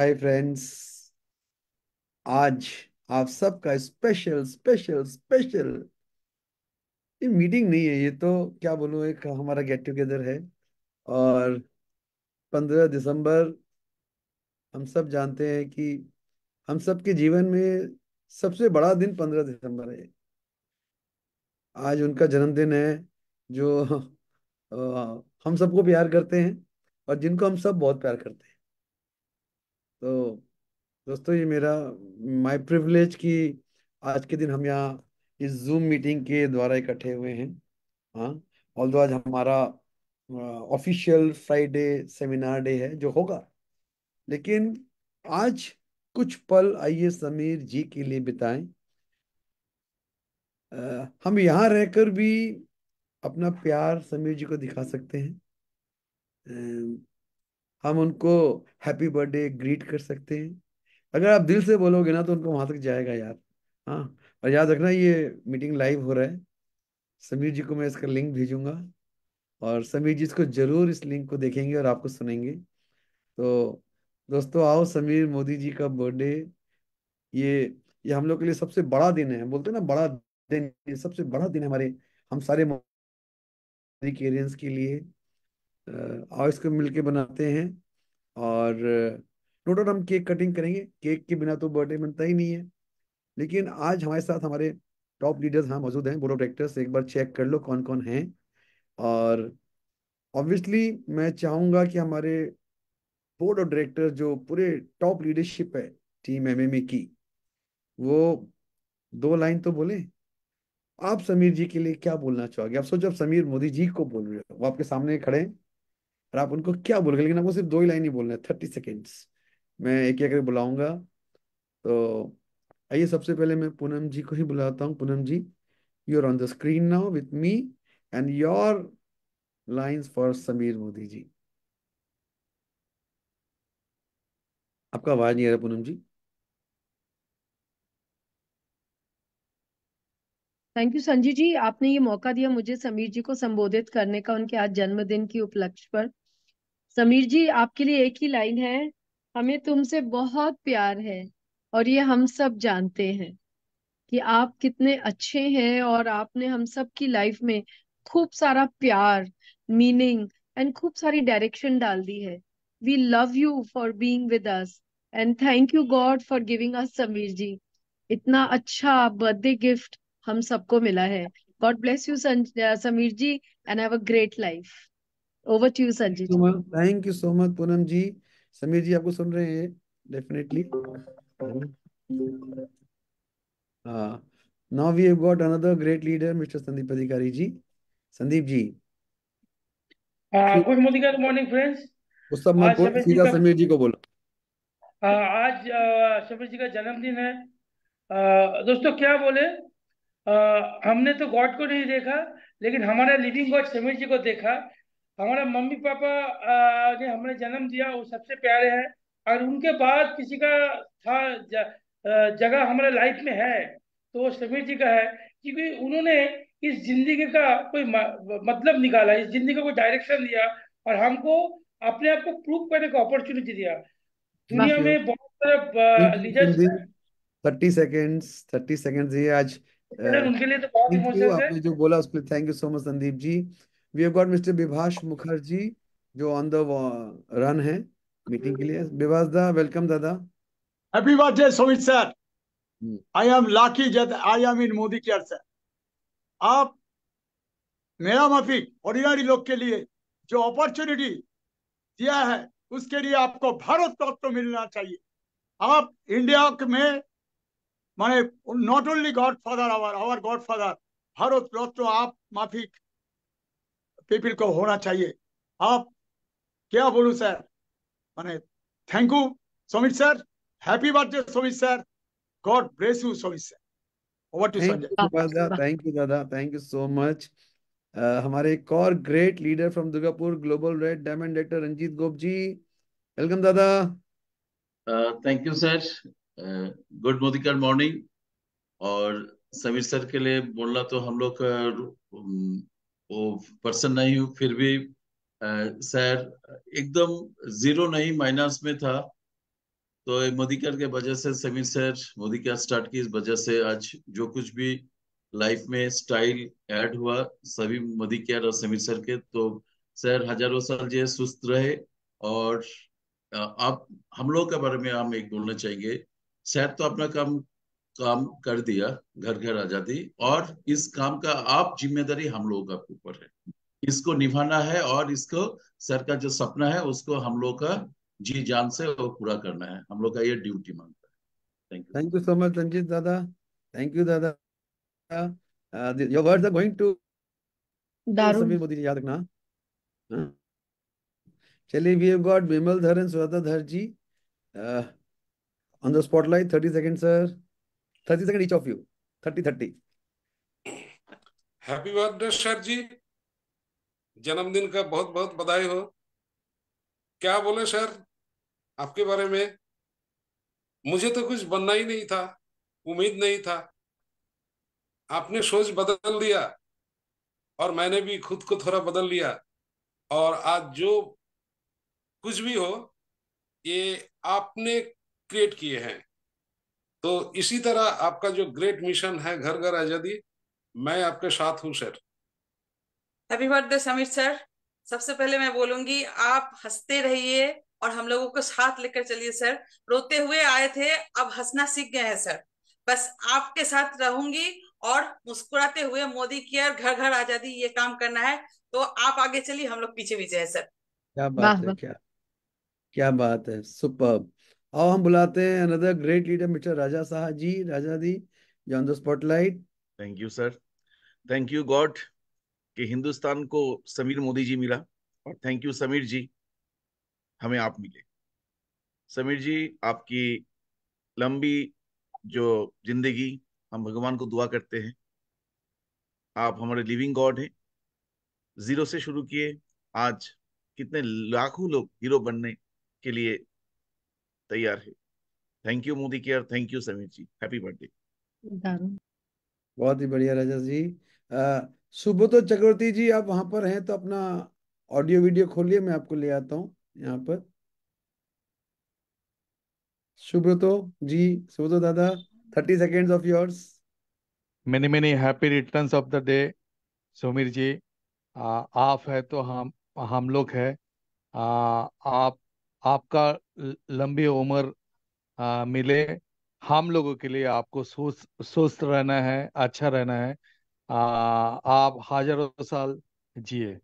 Hi friends आज आप सबका स्पेशल स्पेशल स्पेशल ये मीटिंग नहीं है ये तो क्या बोलो एक हमारा गेट टुगेदर है और पंद्रह दिसंबर हम सब जानते हैं कि हम सबके जीवन में सबसे बड़ा दिन पंद्रह दिसंबर है आज उनका जन्मदिन है जो हम सबको प्यार करते हैं और जिनको हम सब बहुत प्यार करते हैं तो दोस्तों ये मेरा माय प्रिविलेज की आज के दिन हम यहाँ इस जूम मीटिंग के द्वारा इकट्ठे हुए हैं हाँ ऑल आज हमारा ऑफिशियल फ्राइडे सेमिनार डे है जो होगा लेकिन आज कुछ पल आइए समीर जी के लिए बिताएं आ, हम यहाँ रहकर भी अपना प्यार समीर जी को दिखा सकते हैं हम उनको हैप्पी बर्थडे ग्रीट कर सकते हैं अगर आप दिल से बोलोगे ना तो उनको वहां तक जाएगा यार हाँ और याद रखना ये मीटिंग लाइव हो रहा है समीर जी को मैं इसका लिंक भेजूंगा और समीर जी इसको जरूर इस लिंक को देखेंगे और आपको सुनेंगे तो दोस्तों आओ समीर मोदी जी का बर्थडे ये ये हम लोग के लिए सबसे बड़ा दिन है बोलते हैं ना बड़ा दिन ये सबसे बड़ा दिन है हमारे हम सारे के लिए और इसको मिलके बनाते हैं और नो डाउट हम केक कटिंग करेंगे केक के बिना तो बर्थडे बनता ही नहीं है लेकिन आज हमारे साथ हमारे टॉप लीडर्स हाँ मौजूद हैं बोर्ड ऑफ डायरेक्टर्स एक बार चेक कर लो कौन कौन हैं और ऑब्वियसली मैं चाहूँगा कि हमारे बोर्ड ऑफ डायरेक्टर्स जो पूरे टॉप लीडरशिप है टीम एम की वो दो लाइन तो बोले आप समीर जी के लिए क्या बोलना चाहोगे आप सोचो आप समीर मोदी जी को बोल रहे हो वो आपके सामने खड़े हैं और आप उनको क्या बोलोगे लेकिन आपको सिर्फ दो ही लाइन ही बोलना है थर्टी सेकेंड्स मैं एक एक बुलाऊंगा तो आइए सबसे पहले मैं पूनम जी को ही बुलाता हूँ Poonam ji you are on the screen now with me and your lines for Samir Modi ji आपका आवाज नहीं आ रहा पूनम जी थैंक यू संजय जी आपने ये मौका दिया मुझे समीर जी को संबोधित करने का उनके आज जन्मदिन की उपलक्ष्य पर समीर जी आपके लिए एक ही लाइन है हमें तुमसे बहुत प्यार है और ये हम सब जानते हैं कि आप कितने अच्छे हैं और आपने हम सब की लाइफ में खूब सारा प्यार मीनिंग एंड खूब सारी डायरेक्शन डाल दी है we love you for being with us and thank you God for giving us Samir ji इतना अच्छा बर्थडे गिफ्ट हम सबको मिला है God bless you Samir ji and have a great life over to you Sanjit thank you so much Poonam ji Samir ji आपको सुन रहे हैं डेफिनेटली हाँ now we have got another great leader mister Sandeep Adhikari ji Sandeep ji good morning good morning friends उस सब मैं बोल सीधा समीर जी को बोला आज समीर जी का जन्मदिन है uh, दोस्तों क्या बोले आ, uh, हमने तो गॉड को नहीं देखा लेकिन हमारा लिविंग गॉड समीर जी को देखा हमारे मम्मी पापा ने हमने जन्म दिया वो सबसे प्यारे हैं अगर उनके बाद किसी का था जगह हमारे लाइफ में है तो वो समीर जी का है क्योंकि उन्होंने इस जिंदगी का कोई मतलब निकाला इस जिंदगी का कोई डायरेक्शन दिया और हमको अपने आप को प्रूव करने का अपॉर्चुनिटी दिया दुनिया में बहुत सारे leaders thirty seconds thirty seconds ये आज उनके लिए तो बहुत इमोशनल है आपने जो बोला उसके लिए thank you so much Sandeep ji we have got mister Vibhash Mukherjee जो ऑन द रन है मीटिंग के लिए Vibhash da welcome dada happy birthday Sumit sir I am lucky जत I am in Modicare sir आप मेरा माफी ऑर्डिनरी लोग के लिए जो अपॉर्चुनिटी दिया है उसके लिए आपको भारत तो मिलना चाहिए आप इंडिया में माने not only godfather our our godfather Bharat Ratna तो आप माफी पीपल को होना चाहिए आप क्या बोलू सर मैंने thank you Somit sir happy birthday Somit sir God bless you Somit sir over to Sanjay thank you dada thank you so much हमारे एक और great leader from Durgapur global red diamond director Ranjit Gop ji welcome dada thank you sir good Modicare morning और Samir sir के लिए बोलना तो हम लोग वो पर्सन नहीं हूँ फिर भी सर एकदम जीरो नहीं माइनस में था तो मोदी कर के वजह से समीर सर मोदी मोदीकर स्टार्ट की इस वजह से आज जो कुछ भी लाइफ में स्टाइल ऐड हुआ सभी मोदी मोदीकर और समीर सर के तो सर हजारों साल जो सुस्त रहे और आप हम लोग के बारे में हम एक बोलना चाहेंगे सर तो अपना काम काम कर दिया घर घर आजादी और इस काम का आप जिम्मेदारी हम लोगों का ऊपर है इसको निभाना है और इसको सर का जो सपना है उसको हम लोग का जी जान से वो पूरा करना है हम लोग का ये ड्यूटी मांगता है thank you thank you so much Ranjit dada thank you dada your words are going to दारुण मोदी जी याद रखना हाँ। चलिए we have got Vimal Dharan and Dhar ji on the spotlight thirty second sir 30 second each of you 30 30 happy birthday sir ji जन्मदिन का बहुत बहुत बधाई हो क्या बोले सर आपके बारे में मुझे तो कुछ बनना ही नहीं था उम्मीद नहीं था आपने सोच बदल दिया और मैंने भी खुद को थोड़ा बदल लिया और आज जो कुछ भी हो ये आपने क्रिएट किए हैं तो इसी तरह आपका जो ग्रेट मिशन है घर घर आजादी मैं आपके साथ हूँ sir happy birthday Samir sir सबसे पहले मैं बोलूंगी आप हंसते रहिए और हम लोगों को साथ लेकर चलिए सर रोते हुए आए थे अब हंसना सीख गए हैं सर बस आपके साथ रहूंगी और मुस्कुराते हुए मोदी केयर घर घर आजादी ये काम करना है तो आप आगे चलिए हम लोग पीछे पीछे है सर क्या बात है क्या क्या बात है सुपर आओ हम बुलाते हैं another great leader mister Raja Saha ji Raja ji on the spotlight thank you sir thank you God कि हिंदुस्तान को समीर मोदी जी मिला और थैंक यू समीर जी हमें आप मिले समीर जी आपकी लंबी जो जिंदगी हम भगवान को दुआ करते हैं आप हमारे लिविंग गॉड हैं जीरो से शुरू किए आज कितने लाखों लोग हीरो बनने के लिए तैयार है thank you Modicare thank you Samir ji happy birthday बहुत ही बढ़िया राजा जी सुबह तो चक्रवर्ती जी आप वहां पर हैं तो अपना ऑडियो वीडियो खोलिए मैं आपको ले आता हूँ यहाँ पर Subroto ji Subrato dada thirty seconds of yours many many happy returns of the day Sumir ji आ, आप है तो हम हम लोग है आ, आप आपका लंबी उम्र मिले हम लोगों के लिए आपको स्वस्थ रहना है अच्छा रहना है आ, आप हजारों साल जिए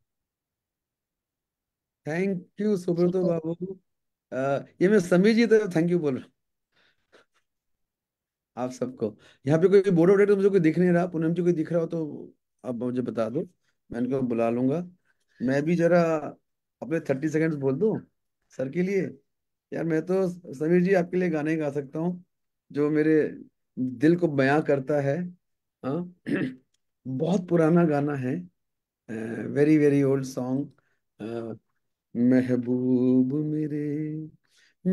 थैंक यू सुब्रतो बाबू ये मैं समीर जी तो थैंक यू बोल रहा आप सबको यहाँ पे कोई बोर्ड तो मुझे कोई दिख नहीं रहा पूनम जी कोई दिख रहा हो तो आप मुझे बता दो मैं इनको बुला लूंगा मैं भी जरा अपने थर्टी सेकेंड्स बोल दूँ सर के लिए यार मैं तो समीर जी आपके लिए गाने गा सकता हूँ जो मेरे दिल को बयां करता है हाँ बहुत पुराना गाना है वेरी वेरी ओल्ड सॉन्ग महबूब मेरे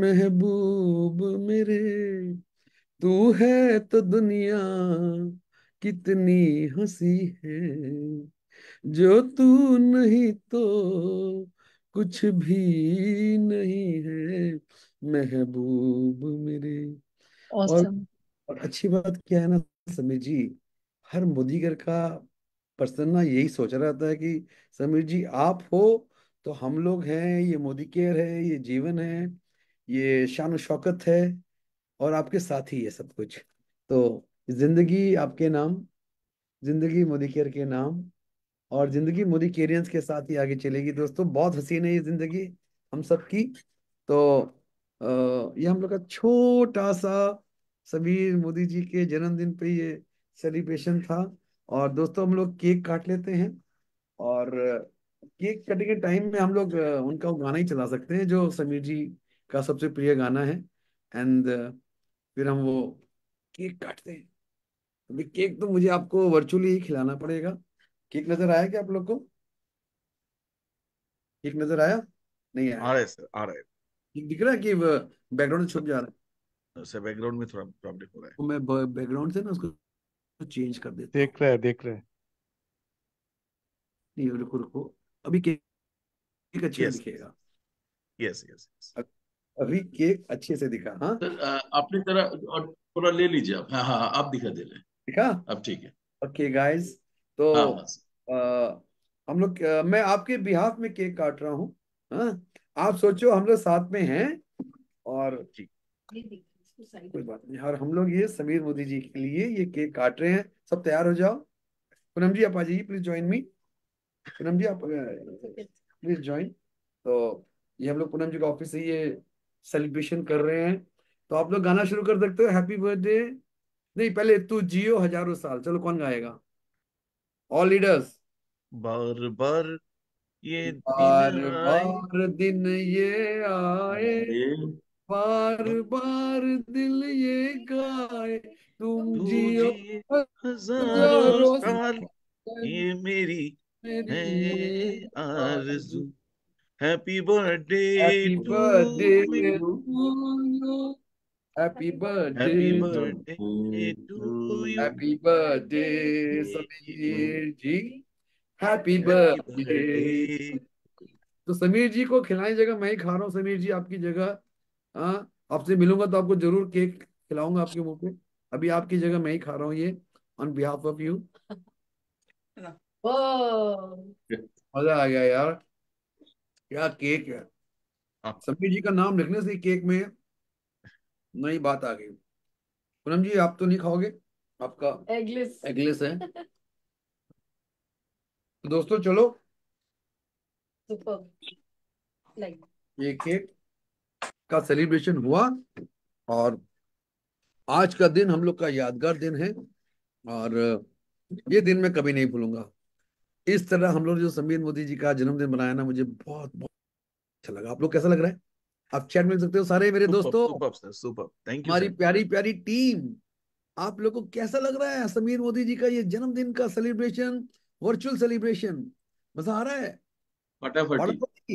महबूब मेरे तू है तो दुनिया कितनी हंसी है जो तू नहीं तो कुछ भी नहीं है महबूब मेरे और awesome. और अच्छी बात क्या है ना समीर जी हर मुदीगर का पर्सन ना यही सोच रहा था कि समीर जी आप हो तो हम लोग हैं ये मोदी केयर है ये जीवन है ये शान शौकत है और आपके साथ ही ये सब कुछ तो जिंदगी आपके नाम जिंदगी मोदी केयर के नाम और जिंदगी मोदी केरियंस के साथ ही आगे चलेगी दोस्तों बहुत हसीन है ये जिंदगी हम सब की तो आ, ये हम लोग का छोटा सा समीर मोदी जी के जन्मदिन पे ये सेलिब्रेशन था और दोस्तों हम लोग केक काट लेते हैं और केक कटिंग के टाइम में हम लोग उनका वो गाना ही चला सकते हैं जो समीर जी का सबसे प्रिय गाना है एंड फिर हम वो केक काटते हैं अभी केक तो मुझे आपको वर्चुअली ही खिलाना पड़ेगा ठीक नजर आया क्या आप लोग को ठीक नजर आया नहीं आया आ रहा है सर आ रहा है ठीक दिख रहा है कि बैकग्राउंड छुप जा रहा है सर बैकग्राउंड में थोड़ा प्रॉब्लम हो रहा है तो मैं बैकग्राउंड से ना उसको चेंज कर देता देख रहा है देख रहा है नहीं रुको रुको अभी केक अच्छे yes. दिखेगा यस यस यस अभी केक अच्छे से दिखा हाँ अपनी तरह और थोड़ा ले लीजिए आप हाँ हाँ, हाँ आप दिखा दे रहे दिखा अब ठीक है ओके गाइस तो हाँ, हाँ हम लोग मैं आपके बिहाफ में केक काट रहा हूँ हाँ? आप सोचो हम लोग साथ में हैं और कोई बात नहीं और हम लोग ये समीर मोदी जी के लिए ये केक काट रहे हैं सब तैयार हो जाओ पूनम जी आप आ जाइए please join me Poonam ji आप प्लीज ज्वाइन तो ये हम लोग पूनम जी का ऑफिस से ये सेलिब्रेशन कर रहे हैं तो आप लोग गाना शुरू कर सकते हो हैप्पी बर्थडे नहीं पहले तू जियो हजारों साल चलो कौन गाएगा ऑल लीडर्स बार बार ये बार दिन बार दिन ये आए बार बार दिल ये गाए तुम जियो हजारों साल ये मेरी है आरज़ू happy birthday to you Happy birthday, Happy birthday to you. Happy birthday, Samir ji. Happy birthday. तो समीर जी को खिलाने जगह मैं ही खा रहा हूँ समीर जी आपकी जगह हाँ आपसे मिलूंगा तो आपको जरूर केक खिलाऊंगा आपके मुंह पे अभी आपकी जगह मैं ही खा रहा हूँ ये ऑन बिहाफ ऑफ यू मजा आ गया यार क्या केक है हाँ। समीर जी का नाम लिखने से केक में नई बात आ गई पूनम जी आप तो नहीं खाओगे आपका एगलेस एगलेस है तो दोस्तों चलो ये केक का सेलिब्रेशन हुआ और आज का दिन हम लोग का यादगार दिन है और ये दिन मैं कभी नहीं भूलूंगा इस तरह हम लोग जो समीर मोदी जी का जन्मदिन मनाया ना मुझे बहुत बहुत अच्छा लगा आप लोग कैसा लग रहा है आप चैट में सकते हो सारे मेरे दोस्तों हमारी प्यारी प्यारी टीम आप लोगों को कैसा लग रहा है समीर मोदी जी का ये जन्मदिन का सेलिब्रेशन वर्चुअल सेलिब्रेशन मजा आ रहा है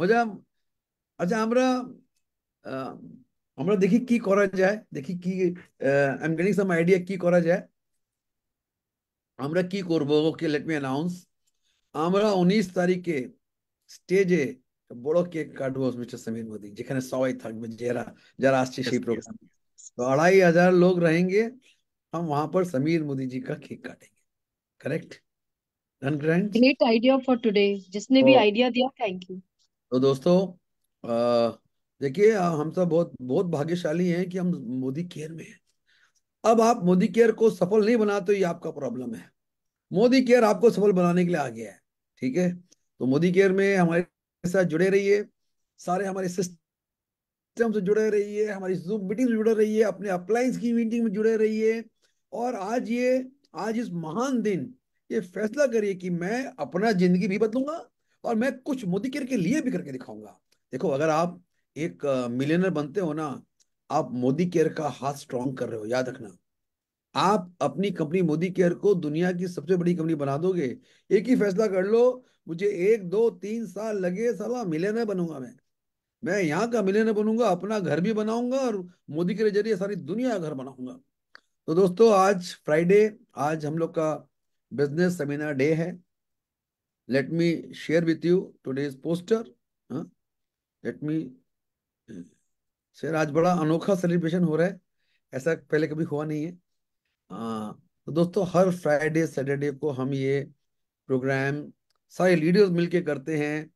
मजा अच्छा हमरा हमरा देखी की करा जाए देखी की I am getting some idea की करा जाए हमरा की करबो ओके लेट मी अनाउंस हमरा 19 तारीख के তারিখে है বড়কে কাটবো মিস্টার সমীর মোদী যেখানে সবাই থাকবে যারা যারা আসছে সেই প্রোগ্রাম तो अढ़ाई हजार लोग रहेंगे हम वहां पर समीर मोदी जी का केक काटेंगे correct done grand great idea for today जिसने तो, भी आइडिया दिया थैंक यू तो दोस्तों देखिए हम सब बहुत बहुत भाग्यशाली हैं कि हम मोदी केयर में हैं अब आप मोदी केयर को सफल नहीं बनाते ये आपका प्रॉब्लम है मोदी केयर आपको सफल बनाने के लिए आ गया है ठीक है तो मोदी केयर में हमारे साथ जुड़े रहिए सारे हमारे सिस्टम से जुड़े रहिए हमारी जूम मीटिंग से जुड़े रहिए अपने अप्लाइंस की मीटिंग में जुड़े रहिए और आज ये आज इस महान दिन ये फैसला करिए कि मैं अपना जिंदगी भी बदलूंगा और मैं कुछ मोदीकर के लिए भी करके दिखाऊंगा देखो अगर आप एक मिलियनर बनते हो ना आप मोदी केयर का हाथ स्ट्रॉन्ग कर रहे हो याद रखना आप अपनी कंपनी मोदी केयर को दुनिया की सबसे बड़ी कंपनी बना दोगे एक ही फैसला कर लो मुझे एक दो तीन साल लगे साला मिलेनर बनूंगा मैं मैं यहाँ का मिलेनर बनूंगा अपना घर भी बनाऊंगा और मोदी के जरिए सारी दुनिया का घर बनाऊंगा तो दोस्तों आज फ्राइडे आज हम लोग का बिजनेस सेमिनार डे है let me share with you today's poster let me share आज बड़ा अनोखा सेलिब्रेशन हो रहा है ऐसा पहले कभी हुआ नहीं है आ, हाँ, तो दोस्तों हर फ्राइडे सैटरडे को हम ये प्रोग्राम सारे लीडर्स मिलके करते हैं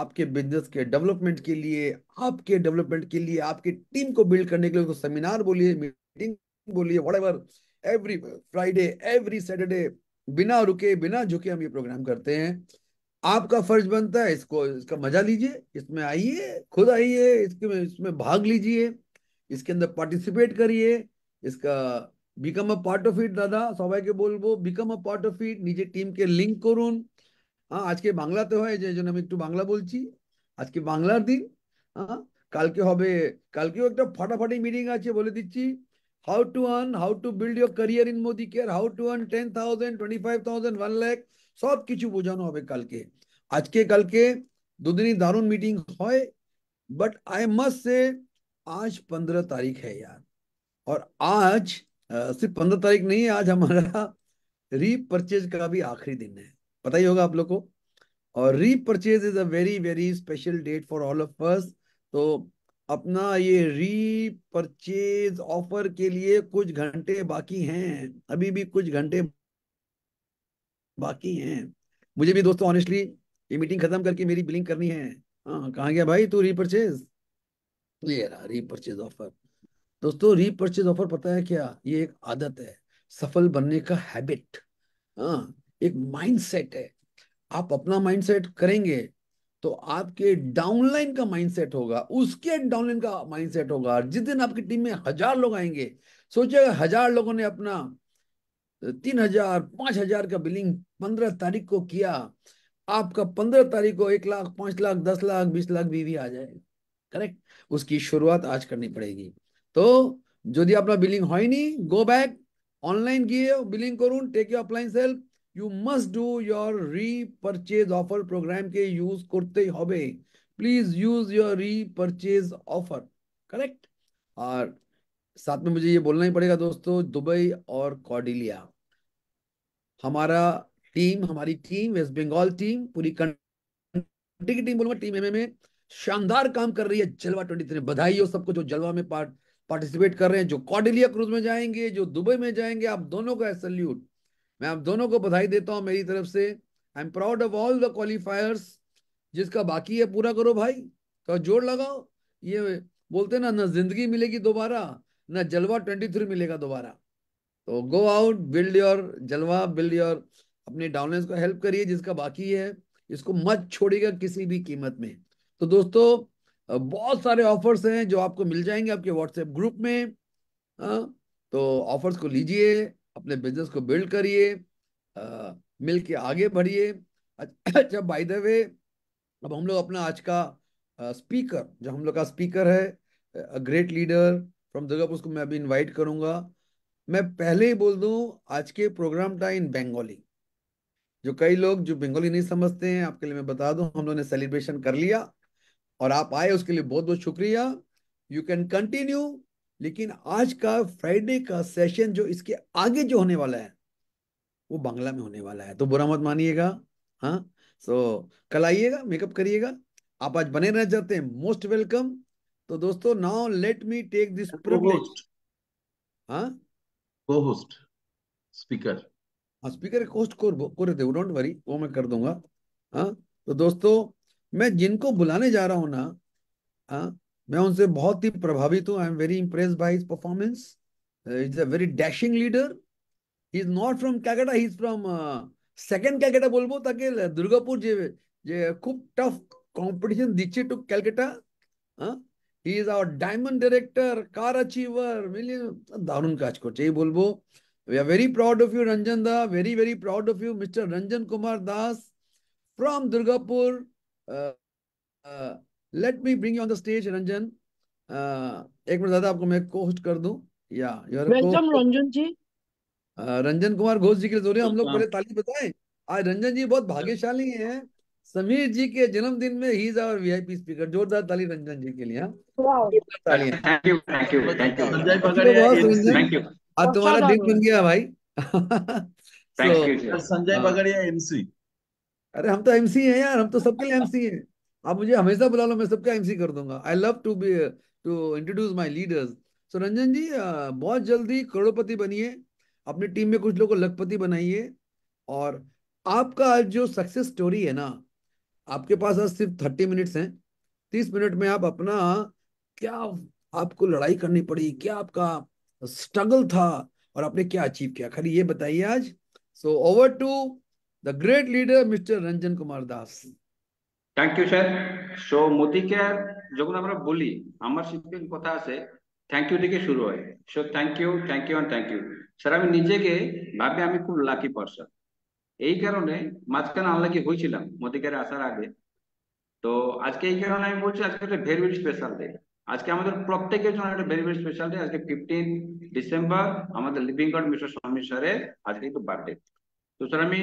आपके बिजनेस के डेवलपमेंट के लिए आपके डेवलपमेंट के लिए आपकी टीम को बिल्ड करने के लिए उनको सेमिनार बोलिए मीटिंग बोलिए what every Friday every Saturday बिना रुके बिना झुके हम ये प्रोग्राम करते हैं आपका फर्ज बनता है इसको इसका मजा लीजिए इसमें आइए खुद आइए इसके इसमें भाग लीजिए इसके अंदर पार्टिसिपेट करिए इसका become a part of it dada सौभाग्य बोल वो become a part of it नीचे टीम के लिंक करून हाँ आज के बांगला तो एक बांगला बोल आज के बांगलार दिन हाँ कल के हम कल के एक तो फटाफटी meeting how to earn how to build your career in Modicare how to earn ten thousand twenty five thousand one lakh सब किचु बुझानो कल के आज के कल के दो दिन ही दारुन मीटिंग होए बट आई मस्ट से आज पंद्रह तारीख है यार और आज सिर्फ पंद्रह तारीख नहीं है आज हमारा रीपर्चेज का भी आखिरी दिन है पता ही होगा आप लोग को और repurchase is a very very special date for all of us तो अपना ये रीपरचेज ऑफर के लिए कुछ घंटे बाकी हैं अभी भी कुछ घंटे बाकी हैं मुझे भी दोस्तों ऑनेस्टली ये मीटिंग खत्म करके मेरी बिलिंग करनी है हाँ कहाँ गया भाई तू रीपरचेज ये रहा रीपरचेज ऑफर दोस्तों रीपरचेज ऑफर पता है क्या ये एक आदत है सफल बनने का हैबिट हाँ एक माइंडसेट है आप अपना माइंडसेट करेंगे तो आपके डाउनलाइन का माइंडसेट होगा उसके डाउनलाइन का माइंडसेट होगा जिस दिन आपकी टीम में हजार लोग आएंगे सोचिए हजार लोगों ने अपना तीन हजार पांच हजार का बिलिंग पंद्रह तारीख को किया आपका पंद्रह तारीख को एक लाख पांच लाख दस लाख बीस लाख भी आ जाएगा करेक्ट उसकी शुरुआत आज करनी पड़ेगी तो जो अपना बिलिंग हो नहीं गो बैक ऑनलाइन किए बिलिंग करूं take you upline self you must do your repurchase offer program ke use korte hobe please use your repurchase offer correct और साथ में मुझे ये बोलना ही पड़ेगा दोस्तों दुबई और कॉडिलिया हमारा टीम हमारी टीम वेस्ट बंगाल टीम पूरी कंट्री की टीम बोलूंगा टीम एमए में शानदार काम कर रही है जलवा ट्वेंटी थ्री बधाई हो सबको जो जलवा में पार्ट पार्टिसिपेट कर रहे हैं जो कॉडिलिया क्रूज में जाएंगे जो दुबई में जाएंगे आप दोनों का सल्यूट मैं आप दोनों को बधाई देता हूँ मेरी तरफ से I am proud of all the qualifiers जिसका बाकी है पूरा करो भाई तो जोड़ लगाओ ये बोलते ना ना जिंदगी मिलेगी दोबारा ना जलवा ट्वेंटी थ्री मिलेगा दोबारा तो गो आउट बिल्ड योर जलवा बिल्ड योर अपने डाउनलाइंस को हेल्प करिए जिसका बाकी है इसको मत छोड़िएगा किसी भी कीमत में तो दोस्तों बहुत सारे ऑफर्स हैं जो आपको मिल जाएंगे आपके व्हाट्सएप ग्रुप में आ, तो ऑफर्स को लीजिए अपने बिजनेस को बिल्ड करिए मिल के आगे बढ़िए अच्छा बाय द वे अब हम लोग अपना आज का स्पीकर जो हम लोग का स्पीकर है a great leader from Durgapur उसको मैं अभी इनवाइट करूंगा मैं पहले ही बोल दूं आज के प्रोग्राम था इन बंगाली जो कई लोग जो बंगाली नहीं समझते हैं आपके लिए मैं बता दूं हम लोगों ने सेलिब्रेशन कर लिया और आप आए उसके लिए बहुत बहुत शुक्रिया यू कैन कंटिन्यू लेकिन आज का फ्राइडे का सेशन जो इसके आगे जो होने वाला है वो बांग्ला में होने वाला है तो बुरा मत मानिएगा हाँ सो so, कल आइएगा मेकअप करिएगा आप आज बने रहना चाहते हैं मोस्ट वेलकम तो दोस्तों now let me take this privilege हाँ, हाँ को होस्ट स्पीकर हाँ स्पीकर होस्ट को रहते डोंट वरी वो मैं कर दूंगा हाँ तो दोस्तों मैं जिनको बुलाने जा रहा हूं ना हाँ मैं उनसे बहुत ही प्रभावित हूँ I am very impress by his performance is a very dashing leader is not from Calcutta is from second Calcutta বলবো जे দুর্গাপুর যে যে খুব টাফ কম্পিটিশন দিচ্ছে to Calcutta he is our diamond director car achiever মিলিয়ে দারুণ কাজ করছে এই বলবো we are very proud of you Ranjan da very very proud of you mister Ranjan Kumar Das uh, uh, let me bring you on the stage Ranjan एक मिनट दादा आपको मैं कोस्ट कर दूं या योर वेलकम रंजन जी रंजन कुमार घोष जी के लिए हम लोग हाँ। पहले ताली बताएं आज रंजन जी बहुत भाग्यशाली हैं समीर जी के जन्मदिन में ही इज वीआईपी स्पीकर जोरदार ताली रंजन जी के लिए हाँ। आज तुम्हारा दिन बन गया भाई संजय हाँ। बगड़िया एमसी अरे हम तो एमसी हैं यार हम तो सबके लिए एमसी हैं आप मुझे हमेशा बुला लो मैं सबका एमसी कर दूंगा I love to be to introduce my leaders so Ranjan ji बहुत जल्दी करोड़पति बनिए अपनी टीम में कुछ लोग को लखपति बनाइए और आपका आज जो सक्सेस स्टोरी है ना आपके पास आज सिर्फ थर्टी मिनट्स हैं तीस मिनट में आप अपना क्या आपको लड़ाई करनी पड़ी क्या आपका स्ट्रगल था और आपने क्या अचीव किया खाली ये बताइए आज so over to the great leader mister Ranjan Kumar Das thank you sir so মোদিকে যখন আমরা বলি আমার শিল্পীর কথা আছে থ্যাংক ইউ থেকে শুরু হয় so thank you thank you and thank you sir আমি নিজেকে ভাবি আমি খুব লাকি পার্সন এই কারণে মাঝখানে আনলাকি হয়েছিলাম মোদিকারে আসার আগে তো আজকে এই কারণে আমি বলছি আজকে একটা ভেরি ভেরি স্পেশাল ডে আজকে আমাদের প্রত্যেকের জন্য একটা ভেরি ভেরি স্পেশাল ডে আজকে ফিফটিন ডিসেম্বর আমাদের লিভিং গড মিস্টার স্বামী স্যারের আজকে কিন্তু বার্থডে তো স্যার আমি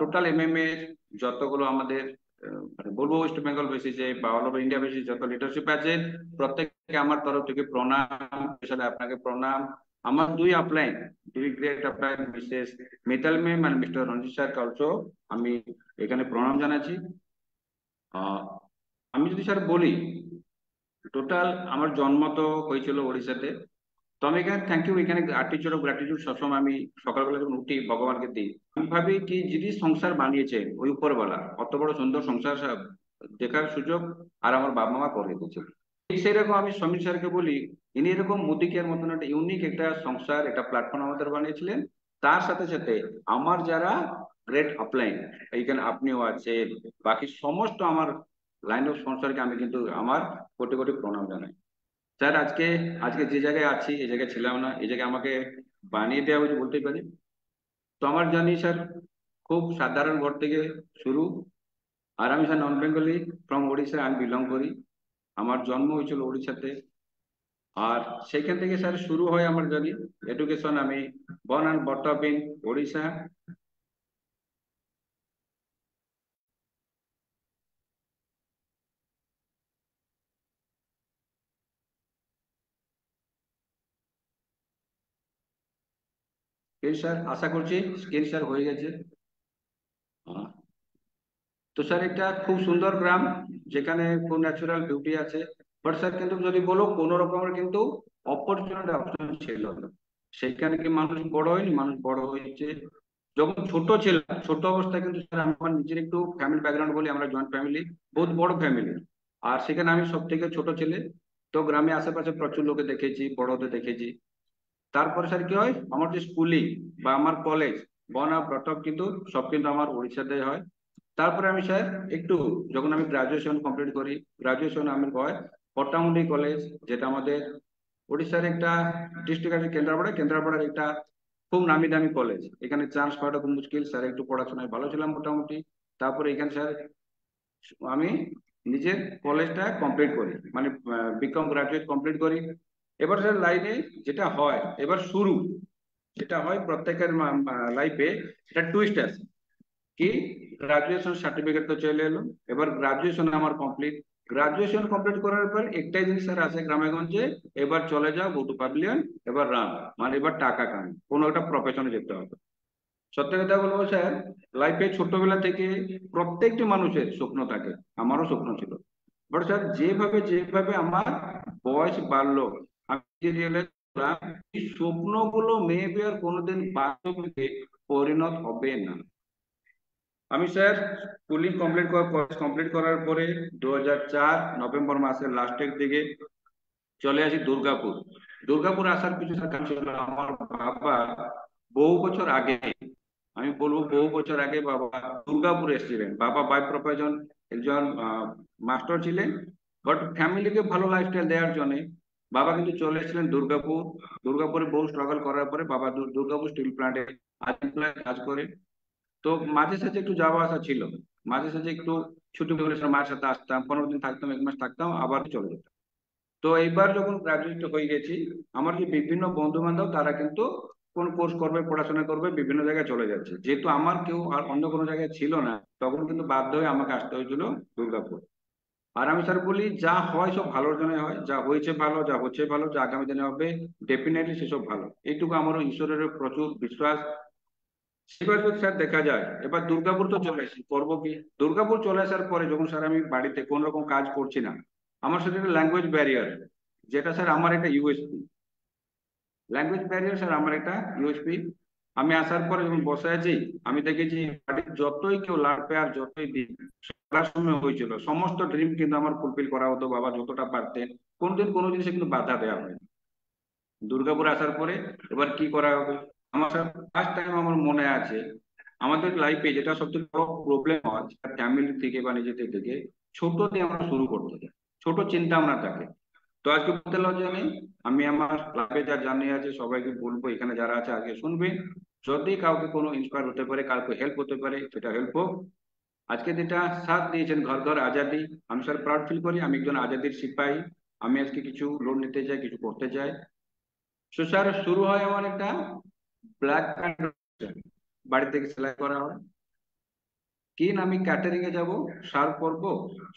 টোটাল এম এম এর যতগুলো আমাদের মানে বলবো ওয়েস্ট বেঙ্গল বেসিসে বা অল ওভার ইন্ডিয়া বেসিস যত লিডারশিপ আছে প্রত্যেককে আমার তরফ থেকে প্রণাম স্পেশালি আপনাকে প্রণাম আমার দুই আপলাইন দুই great upline Mrs Mital ma'am and mister Ranjit sir কালসো আমি এখানে প্রণাম জানাচ্ছি আমি যদি স্যার বলি টোটাল আমার জন্ম তো হয়েছিল ওড়িশাতে তো আমি এখানে থ্যাংক ইউ এখানে অ্যাটিচিউড অফ গ্র্যাটিটিউড সবসময় আমি সকালবেলা যখন উঠি ভগবানকে দিই আমি ভাবি কি যিনি সংসার বানিয়েছে ওই উপরবেলা অত বড় সুন্দর সংসার দেখার সুযোগ আর আমার বাবা মা করে দিয়েছে সেইরকম আমি সমীর স্যারকে বলি ইনি এরকম মুদিকের মতন একটা ইউনিক একটা সংসার একটা প্ল্যাটফর্ম আমাদের বানিয়েছিলেন তার সাথে সাথে আমার যারা গ্রেট আপলাইন এইখানে আপনিও আছে বাকি সমস্ত আমার লাইন অফ স্পন্সরকে আমি কিন্তু আমার কোটি কোটি প্রণাম জানাই স্যার আজকে আজকে যে জায়গায় আছি এই জায়গায় ছিলাম না এই জায়গায় আমাকে বানিয়ে দেওয়া হয়েছে বলতেই পারি তো আমার জানি স্যার খুব সাধারণ ঘর থেকে শুরু আর আমি sir non Bengali from Odisha আমি বিলং করি আমার জন্ম হয়েছিল ওড়িশাতে আর সেখান থেকে স্যার শুরু হয় আমার জানি এডুকেশন আমি born and brought up in Odisha screen share আশা করছি স্ক্রিন শেয়ার হয়ে গেছে হ্যাঁ। তো স্যার এটা খুব সুন্দর গ্রাম যেখানে খুব ন্যাচুরাল বিউটি আছে বাট স্যার কিন্তু যদি বলো কোনো রকমের কিন্তু অপরচুনিটি অপশন ছিল সেখানে কি মানুষ বড় হয়নি মানুষ বড় হয়েছে যখন ছোট ছিলাম ছোট অবস্থায় কিন্তু স্যার আমার নিজের একটু ফ্যামিলি ব্যাকগ্রাউন্ড বলি আমরা জয়েন্ট ফ্যামিলি বহুত বড় ফ্যামিলি আর সেখানে আমি সব থেকে ছোট ছেলে তো গ্রামে আশেপাশে প্রচুর লোকে দেখেছি বড়দের দেখেছি তারপরে স্যার কি হয় আমার যে স্কুলিং বা আমার কলেজ বনা আপ কিন্তু সব কিন্তু আমার উড়িষ্যাতে হয় তারপরে আমি স্যার একটু যখন আমি গ্রাজুয়েশন কমপ্লিট করি গ্রাজুয়েশন আমি হয় পট্টামুন্ডি কলেজ যেটা আমাদের উড়িষ্যার একটা ডিস্ট্রিক্ট আছে কেন্দ্রাপাড়া কেন্দ্রাপাড়ার একটা খুব নামি দামি কলেজ এখানে চান্স পাওয়াটা খুব মুশকিল স্যার একটু পড়াশোনায় ভালো ছিলাম মোটামুটি তারপরে এখানে স্যার আমি নিজের কলেজটা কমপ্লিট করি মানে বিকম গ্রাজুয়েট কমপ্লিট করি এবার লাইনে যেটা হয় এবার শুরু যেটা হয় প্রত্যেকের লাইফে এটা টুইস্ট আছে কি গ্রাজুয়েশন সার্টিফিকেট তো চলে এলো এবার গ্রাজুয়েশন আমার কমপ্লিট গ্রাজুয়েশন কমপ্লিট করার পর একটাই জিনিস স্যার আছে গ্রামেগঞ্জে এবার চলে যাও গো টু এবার রান মানে এবার টাকা কান কোনো একটা প্রফেশনে যেতে হবে সত্যি কথা বলবো স্যার লাইফে ছোটবেলা থেকে প্রত্যেকটি মানুষের স্বপ্ন থাকে আমারও স্বপ্ন ছিল বাট স্যার যেভাবে যেভাবে আমার বয়স বাড়লো স্বপ্নগুলো মেবি আর কোনোদিন বাস্তবে পরিণত হবে না আমি স্যার স্কুলিং কমপ্লিট করার কমপ্লিট করার পরে দু নভেম্বর মাসের লাস্টের দিকে চলে আসি দুর্গাপুর দুর্গাপুর আসার কিছু আমার বাবা বহু বছর আগে আমি বলবো বহু বছর আগে বাবা দুর্গাপুরে এসেছিলেন বাবা বাই প্রফেশন একজন মাস্টার ছিলেন বাট ফ্যামিলিকে ভালো লাইফস্টাইল দেওয়ার জন্য বাবা কিন্তু চলে এসেছিলেন দুর্গাপুর দুর্গাপুরে বহু স্ট্রাগল করার পরে বাবা দুর্গাপুর স্টিল প্লান্টে কাজ করে তো মাঝে সাঝে একটু যাওয়া আসা ছিল মাঝে সাঝে একটু ছুটি পেলে মায়ের সাথে আসতাম পনেরো দিন থাকতাম এক মাস থাকতাম আবার চলে যেতাম তো এইবার যখন গ্রাজুয়েট হয়ে গেছি আমার যে বিভিন্ন বন্ধু বান্ধব তারা কিন্তু কোন কোর্স করবে পড়াশোনা করবে বিভিন্ন জায়গায় চলে যাচ্ছে যেহেতু আমার কেউ আর অন্য কোনো জায়গায় ছিল না তখন কিন্তু বাধ্য হয়ে আমাকে আসতে হয়েছিল দুর্গাপুর আর আমি স্যার বলি যা হয় সব ভালোর জন্য হয় যা হয়েছে ভালো যা হচ্ছে ভালো যা আগামী দিনে হবে ডেফিনেটলি সেসব ভালো এইটুকু আমারও ঈশ্বরের প্রচুর বিশ্বাস সেবার স্যার দেখা যায় এবার দুর্গাপুর তো চলে আসি করবো কি দুর্গাপুর চলে আসার পরে যখন স্যার আমি বাড়িতে কোন রকম কাজ করছি না আমার সাথে একটা ল্যাঙ্গুয়েজ ব্যারিয়ার যেটা স্যার আমার একটা ইউএসপি ল্যাঙ্গুয়েজ ব্যারিয়ার স্যার আমার একটা ইউএসপি আমি আসার পরে যখন বসে আছি আমি দেখেছি বাড়ির যতই কেউ লাগবে আর যতই দিন সারা সময় হয়েছিল সমস্ত ড্রিম কিন্তু আমার ফুলফিল করা হতো বাবা যতটা পারতেন কোনদিন কোনো জিনিসে কিন্তু বাধা দেওয়া হয়নি দুর্গাপুর আসার পরে এবার কি করা হবে আমার ফার্স্ট টাইম আমার মনে আছে আমাদের লাইফে যেটা সবচেয়ে বড় প্রবলেম হয় ফ্যামিলি থেকে বা নিজেদের থেকে ছোট দিয়ে আমরা শুরু করতে চাই ছোট চিন্তা আমরা থাকে তো আজকে বলতে লজ্জা নেই আমি আমার লাইফে যা জানি আছে সবাইকে বলবো এখানে যারা আছে আগে শুনবে যদি কাউকে কোনো ইন্সপায়ার হতে পারে কাউকে হেল্প হতে পারে সেটা হেল্প হোক আজকে যেটা সাথ দিয়েছেন ঘর ঘর আজাদি আমি স্যার প্রাউড ফিল করি আমি একজন আজাদির সিপাহী আমি আজকে কিছু লোন নিতে চাই কিছু করতে চাই সো স্যার শুরু হয় আমার একটা ব্ল্যাক প্যান্ট বাড়ি থেকে সেলাই করা হয় কিন আমি ক্যাটারিং এ যাবো সার করবো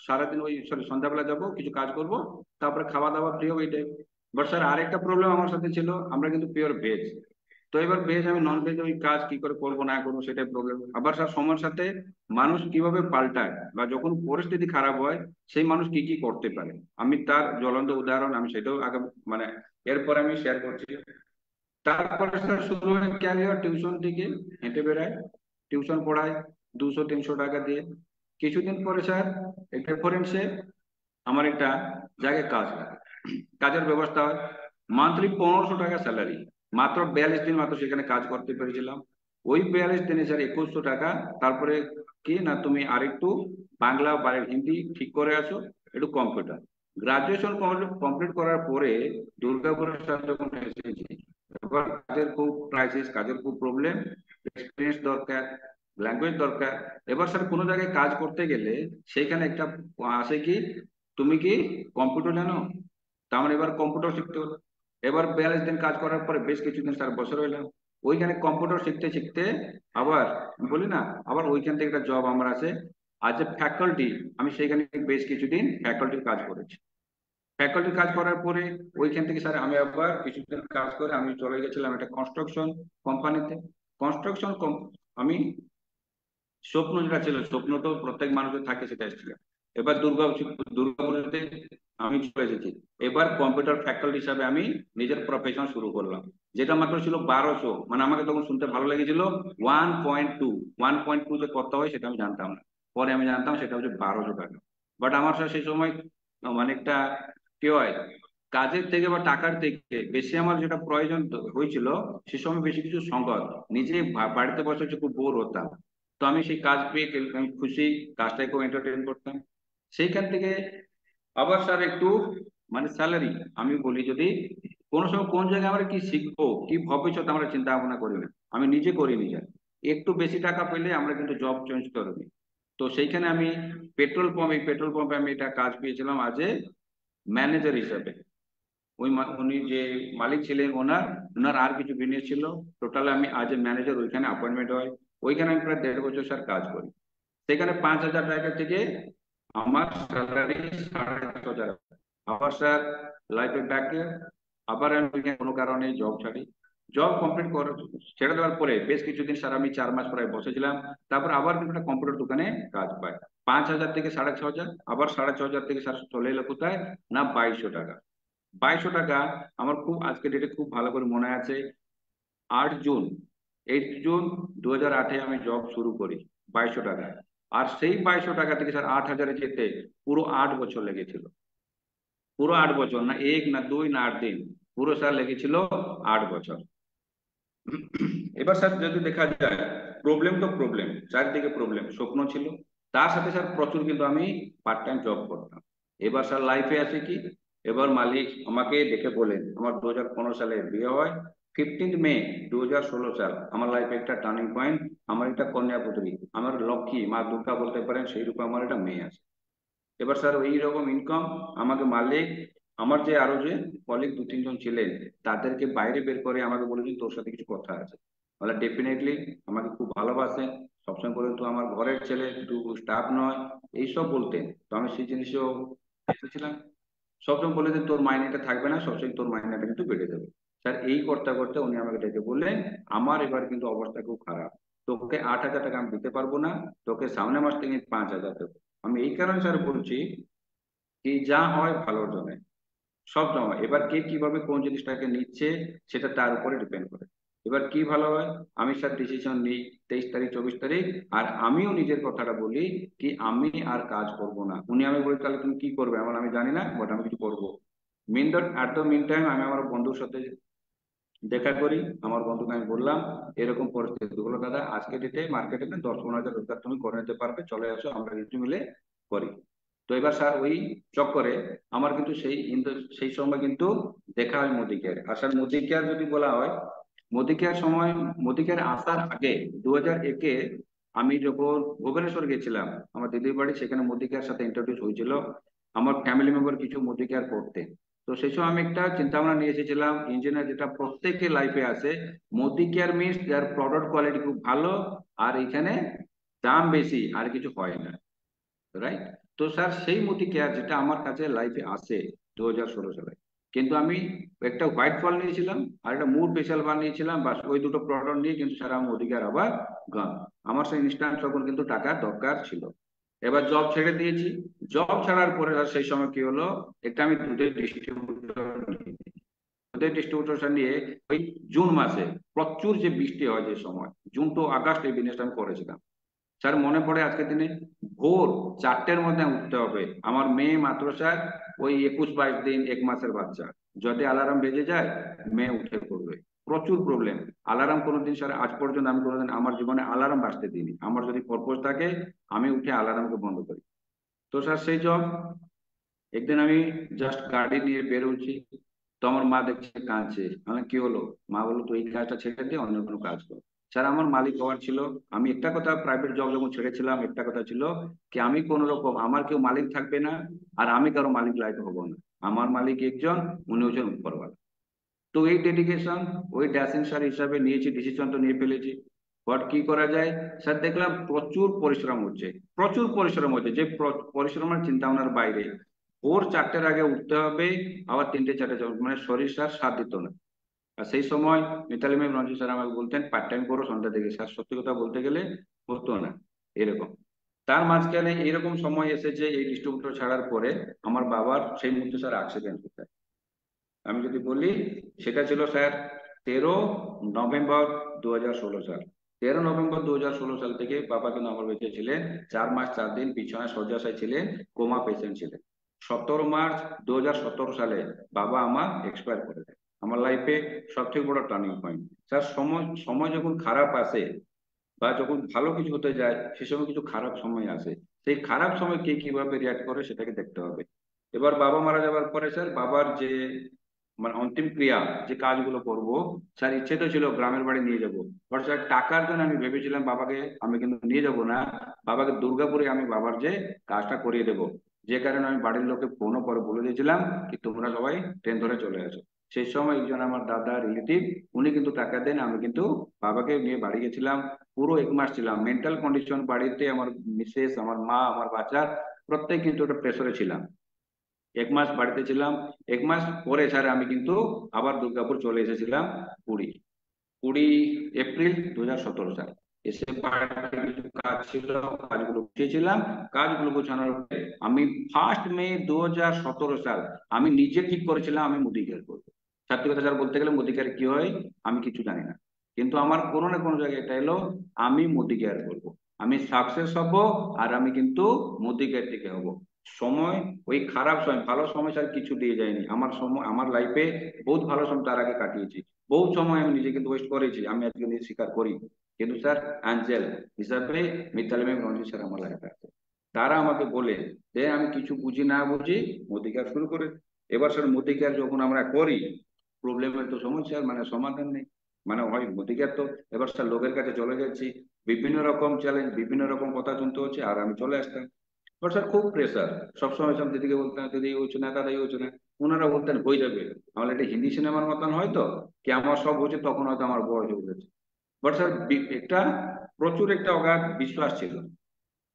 সারাদিন ওই সরি সন্ধ্যাবেলা যাবো কিছু কাজ করব তারপরে খাওয়া দাওয়া ফ্রি হবে এটাই বাট স্যার আরেকটা প্রবলেম আমার সাথে ছিল আমরা কিন্তু পিওর ভেজ তো এবার ভেজ আমি নন ভেজ আমি কাজ কি করে করবো না করবো সেটাই প্রবলেম আবার স্যার সময়ের সাথে মানুষ কিভাবে পাল্টায় বা যখন পরিস্থিতি খারাপ হয় সেই মানুষ কি কি করতে পারে আমি তার জ্বলন্ত উদাহরণ আমি সেটাও আগে মানে এরপর আমি শেয়ার করছি তারপরে স্যার শুরু হয় ক্যারিয়ার টিউশন থেকে হেঁটে বেড়ায় টিউশন পড়ায় দুশো তিনশো টাকা দিয়ে কিছুদিন পরে স্যার একটা ফরেন্সে আমার একটা জায়গায় কাজ কাজের ব্যবস্থা হয় মান্থলি পনেরোশো টাকা স্যালারি মাত্র বিয়াল্লিশ দিন মাত্র সেখানে কাজ করতে পেরেছিলাম ওই বিয়াল্লিশ দিনে স্যার একুশশো টাকা তারপরে কি না তুমি আরেকটু বাংলা বা হিন্দি ঠিক করে আসো একটু কম্পিউটার গ্রাজুয়েশন কমপ্লিট করার পরে দুর্গাপুরের যখন এসেছি কাজের খুব ক্রাইসিস কাজের খুব প্রবলেম এক্সপিরিয়েন্স দরকার ল্যাঙ্গুয়েজ দরকার এবার স্যার কোনো জায়গায় কাজ করতে গেলে সেখানে একটা আসে কি তুমি কি কম্পিউটার জানো তার এবার কম্পিউটার শিখতে হলো এবার বিয়াল্লিশ দিন কাজ করার পরে বেশ কিছুদিন তার বছর হইলাম ওইখানে কম্পিউটার শিখতে শিখতে আবার বলি না আবার ওইখান থেকে একটা জব আমার আছে আজ এ ফ্যাকাল্টি আমি সেইখানে বেশ কিছুদিন ফ্যাকাল্টির কাজ করেছি ফ্যাকাল্টির কাজ করার পরে ওইখান থেকে স্যার আমি আবার কিছুদিন কাজ করে আমি চলে গেছিলাম একটা কনস্ট্রাকশন কোম্পানিতে কনস্ট্রাকশন আমি স্বপ্ন যেটা ছিল স্বপ্ন তো প্রত্যেক মানুষের থাকে সেটা এসেছিলাম এবার দুর্গা দুর্গাপুজোতে আমি চলে এসেছি এবার কম্পিউটার ফ্যাকাল্টি হিসাবে আমি নিজের প্রফেশন শুরু করলাম যেটা মাত্র ছিল বারোশো মানে আমাকে তখন শুনতে ভালো লেগেছিল one point two one point two যে কত হয় সেটা আমি জানতাম না পরে আমি জানতাম সেটা হচ্ছে বারোশো টাকা বাট আমার সাথে সেই সময় মানে একটা কি হয় কাজের থেকে বা টাকার থেকে বেশি আমার যেটা প্রয়োজন হয়েছিল সে সময় বেশি কিছু সংকট নিজে বাড়িতে বসে হচ্ছে খুব বোর হতাম তো আমি সেই কাজ পেয়ে আমি খুশি কাজটাকে খুব এন্টারটেন করতাম সেইখান থেকে আবার স্যার একটু মানে স্যালারি আমি বলি যদি কোনো সময় কোন জায়গায় আমরা কি শিখবো কি ভবিষ্যৎ আমরা চিন্তা ভাবনা করি না আমি নিজে করি নিজে একটু বেশি টাকা পেলে আমরা কিন্তু জব চেঞ্জ করবি তো সেইখানে আমি পেট্রোল পাম্প এই পেট্রোল পাম্পে আমি এটা কাজ পেয়েছিলাম আজ এ ম্যানেজার হিসাবে ওই উনি যে মালিক ছিলেন ওনার ওনার আর কিছু বিনিয়োগ ছিল টোটাল আমি আজ এ ম্যানেজার ওইখানে অ্যাপয়েন্টমেন্ট হয় ওইখানে আমি প্রায় দেড় বছর স্যার কাজ করি সেখানে পাঁচ হাজার টাকা থেকে আমার স্যালারি সাড়ে আট হাজার আবার স্যার লাইফে ব্যাক আবার আমি কোনো কারণে জব ছাড়ি জব কমপ্লিট করে ছেড়ে দেওয়ার পরে বেশ কিছুদিন স্যার আমি চার মাস প্রায় বসেছিলাম তারপর আবার কিন্তু একটা কম্পিউটার দোকানে কাজ পাই পাঁচ হাজার থেকে সাড়ে ছ হাজার আবার সাড়ে ছ হাজার থেকে স্যার চলে এলো কোথায় না বাইশশো টাকা বাইশশো টাকা আমার খুব আজকে ডেটে খুব ভালো করে মনে আছে আট জুন এইট জুন দু হাজার আটে আমি জব শুরু করি বাইশশো টাকা আর সেই বাইশশো টাকা থেকে স্যার আট হাজারে যেতে পুরো আট বছর লেগেছিল পুরো আট বছর না এক না দুই না আট দিন পুরো স্যার লেগেছিল আট বছর এবার স্যার যদি দেখা যায় প্রবলেম তো প্রবলেম চারদিকে প্রবলেম স্বপ্ন ছিল তার সাথে স্যার প্রচুর কিন্তু আমি পার্ট টাইম জব করতাম এবার স্যার লাইফে আছে কি এবার মালিক আমাকে দেখে বলেন আমার দু সালে বিয়ে হয় ফিফটিন্থ মে দু হাজার ষোলো সাল আমার লাইফে একটা টার্নিং পয়েন্ট আমার একটা কন্যা পুত্রী আমার লক্ষ্মী মা দুর্গা বলতে পারেন সেই রূপে আমার একটা মেয়ে আছে এবার স্যার ওই রকম ইনকাম আমাকে মালিক আমার যে আরো যে কলিগ দু তিনজন ছিলেন তাদেরকে বাইরে বের করে আমাকে বলেছেন তোর সাথে কিছু কথা আছে বলে ডেফিনেটলি আমাকে খুব ভালোবাসে সবসময় বলেন তো আমার ঘরের ছেলে কিন্তু স্টাফ নয় এইসব বলতেন তো আমি সেই জিনিসও ছিলাম সবসময় বলে যে তোর মাইনেটা থাকবে না সবসময় তোর মাইনেটা কিন্তু বেড়ে যাবে স্যার এই করতে করতে উনি আমাকে ডেকে বললেন আমার এবার কিন্তু অবস্থা খুব খারাপ তোকে আট হাজার টাকা আমি দিতে পারবো না তোকে সামনে মাস থেকে পাঁচ হাজার দেবো আমি এই কারণে স্যার বলছি কি যা হয় ভালোর জন্য সব জমা এবার কে কিভাবে কোন জিনিসটাকে নিচ্ছে সেটা তার উপরে ডিপেন্ড করে এবার কি ভালো হয় আমি স্যার ডিসিশন নিই তেইশ তারিখ চব্বিশ তারিখ আর আমিও নিজের কথাটা বলি কি আমি আর কাজ করব না উনি আমি বলি তাহলে তুমি কি করবে আমার আমি জানি না বাট আমি কিছু করবো mean that at the meantime আমি আমার বন্ধুর সাথে দেখা করি আমার বন্ধুকে আমি বললাম এরকম পরিস্থিতি হলো দাদা আজকে ডেটে মার্কেটে দশ পনেরো হাজার রোজগার তুমি করে নিতে পারবে চলে আসো আমরা দুটি মিলে করি তো এবার স্যার ওই চক্করে আমার কিন্তু সেই সেই সময় কিন্তু দেখা হয় কেয়ার আর স্যার কেয়ার যদি বলা হয় কেয়ার সময় কেয়ার আসার আগে দু হাজার একে আমি যখন ভুবনেশ্বর গেছিলাম আমার দিদির বাড়ি সেখানে মোদিকেয়ার সাথে ইন্ট্রোডিউস হয়েছিল আমার ফ্যামিলি মেম্বার কিছু কেয়ার করতে তো সেই সময় আমি একটা চিন্তা ভাবনা নিয়ে এসেছিলাম ইঞ্জিনিয়ার যেটা প্রত্যেকের লাইফে আছে মোদি কেয়ার মিনস যার প্রোডাক্ট কোয়ালিটি খুব ভালো আর এখানে দাম বেশি আর কিছু হয় না রাইট তো স্যার সেই মোদি কেয়ার যেটা আমার কাছে লাইফে আসে দু হাজার ষোলো সালে কিন্তু আমি একটা হোয়াইট ফল নিয়েছিলাম আর একটা মুড ফেশিয়াল বার নিয়েছিলাম বাস ওই দুটো প্রোডাক্ট নিয়ে কিন্তু স্যার আমার অধিকার আবার গান আমার সেই ইনস্ট্যান্ট তখন কিন্তু টাকা দরকার ছিল এবার জব ছেড়ে দিয়েছি জব ছাড়ার পরে সেই সময় কি হলো একটা আমি দুধের ডিস্ট্রিবিউটর দুধের ডিস্ট্রিবিউটর নিয়ে ওই জুন মাসে প্রচুর যে বৃষ্টি হয় যে সময় জুন টু আগস্ট এই বিজনেসটা আমি করেছিলাম স্যার মনে পড়ে আজকের দিনে ভোর চারটের মধ্যে উঠতে হবে আমার মেয়ে মাত্র স্যার ওই একুশ বাইশ দিন এক মাসের বাচ্চা যদি অ্যালার্ম বেজে যায় মেয়ে উঠে পড়বে প্রচুর প্রবলেম আলারাম কোনোদিন স্যার আজ পর্যন্ত আমি কোনোদিন আমার জীবনে আলারাম বাঁচতে দিইনি আমার যদি পরপোজ থাকে আমি উঠে আলারামকে বন্ধ করি তো স্যার সেই জব একদিন আমি জাস্ট গাড়ি নিয়ে বেরোচ্ছি তো আমার মা দেখছে কাঁদছে মানে কি হলো মা বললো তো এই কাজটা ছেড়ে দিয়ে অন্য কোনো কাজ কর স্যার আমার মালিক হওয়ার ছিল আমি একটা কথা প্রাইভেট জব যখন ছেড়েছিলাম একটা কথা ছিল কি আমি কোন রকম আমার কেউ মালিক থাকবে না আর আমি কারো মালিক লাইক হবো না আমার মালিক একজন উনি হচ্ছেন উপরওয়ালা তো এই ডেডিকেশন ওই ড্যাশিং সার হিসাবে নিয়েছি তো নিয়ে ফেলেছি বাট কি করা যায় স্যার দেখলাম প্রচুর পরিশ্রম হচ্ছে প্রচুর পরিশ্রম হচ্ছে যে পরিশ্রমের চিন্তা ভাবনার বাইরে ভোর চারটের আগে উঠতে হবে আবার তিনটে চারটে মানে শরীর স্যার সাথ দিত না আর সেই সময় মিতালি মেম রঞ্জিত স্যার আমাকে বলতেন পার্ট টাইম করো সন্ধ্যা থেকে স্যার সত্যি কথা বলতে গেলে হতো না এরকম তার মাঝখানে এরকম সময় এসেছে এই ডিস্ট্রিবিউটর ছাড়ার পরে আমার বাবার সেই মুহূর্তে স্যার অ্যাক্সিডেন্ট হতে আমি যদি বলি সেটা ছিল স্যার তেরো নভেম্বর দু সাল তেরো নভেম্বর দু সাল থেকে বাবাকে নম্বর আমার বেঁচে ছিলেন চার মাস চার দিন পিছনে শয্যাশায় ছিলেন কোমা পেশেন্ট ছিলেন সতেরো মার্চ দু সালে বাবা আমার এক্সপায়ার করে দেয় আমার লাইফে সব থেকে বড় টার্নিং পয়েন্ট স্যার সময় সময় যখন খারাপ আসে বা যখন ভালো কিছু হতে যায় সে সময় কিছু খারাপ সময় আসে সেই খারাপ সময় কে কিভাবে রিয়াক্ট করে সেটাকে দেখতে হবে এবার বাবা মারা যাওয়ার পরে স্যার বাবার যে মানে অন্তিম ক্রিয়া যে কাজগুলো করব স্যার ইচ্ছে তো ছিল গ্রামের বাড়ি নিয়ে যাবো বাট স্যার টাকার জন্য আমি ভেবেছিলাম বাবাকে আমি কিন্তু নিয়ে যাব না বাবাকে দুর্গাপুরে আমি বাবার যে কাজটা করিয়ে দেব যে কারণে আমি বাড়ির লোকে ফোনও করে বলে দিয়েছিলাম কি তোমরা সবাই ট্রেন ধরে চলে আসো সেই সময় একজন আমার দাদা রিলেটিভ উনি কিন্তু টাকা দেন আমি কিন্তু বাবাকে নিয়ে বাড়ি গেছিলাম পুরো এক মাস ছিলাম মেন্টাল কন্ডিশন বাড়িতে আমার মিসেস আমার মা আমার বাচ্চার প্রত্যেক কিন্তু একটা প্রেশরে ছিলাম এক মাস বাড়িতে ছিলাম এক মাস পরে স্যার আমি কিন্তু আবার দুর্গাপুর চলে এসেছিলাম কুড়ি কুড়ি এপ্রিল দু হাজার সতেরো সাল এসে কাজ ছিল কাজগুলো গুছিয়েছিলাম কাজগুলো গুছানোর আমি ফার্স্ট মে দু হাজার সতেরো সাল আমি নিজে ঠিক করেছিলাম আমি মোদি কেয়ার করবো সত্যি কথা স্যার বলতে গেলে মোদী কেয়ার কি হয় আমি কিছু জানি না কিন্তু আমার কোনো না কোনো জায়গায় এটা এলো আমি মোদি কেয়ার করবো আমি সাকসেস হব আর আমি কিন্তু মোদি কেয়ার থেকে হবো সময় ওই খারাপ সময় ভালো সময় স্যার কিছু দিয়ে যায়নি আমার সময় আমার লাইফে বহুত ভালো সময় তার আগে কাটিয়েছি বহু সময় আমি নিজে কিন্তু ওয়েস্ট করেছি আমি আজকে নিজে স্বীকার করি কিন্তু স্যার অ্যাঞ্জেল হিসাবে মিতালি ম্যাম রঞ্জিত স্যার আমার লাইফে আছে তারা আমাকে বলে যে আমি কিছু বুঝি না বুঝি মোদিকার শুরু করে এবার স্যার মোদিকার যখন আমরা করি প্রবলেমের তো সমস্যার মানে সমাধান নেই মানে হয় মোদিকার তো এবার স্যার লোকের কাছে চলে যাচ্ছি বিভিন্ন রকম চ্যালেঞ্জ বিভিন্ন রকম কথা শুনতে হচ্ছে আর আমি চলে আসতাম বাট স্যার খুব প্রেশার সবসময় সব দিদিকে বলতেন দিদি হচ্ছে না দাদা হচ্ছে না ওনারা বলতেন হয়ে যাবে আমার এটা হিন্দি সিনেমার মতন হয়তো কি আমার সব হচ্ছে তখন হয়তো আমার বয়স হয়ে গেছে বাট স্যার একটা প্রচুর একটা অগাধ বিশ্বাস ছিল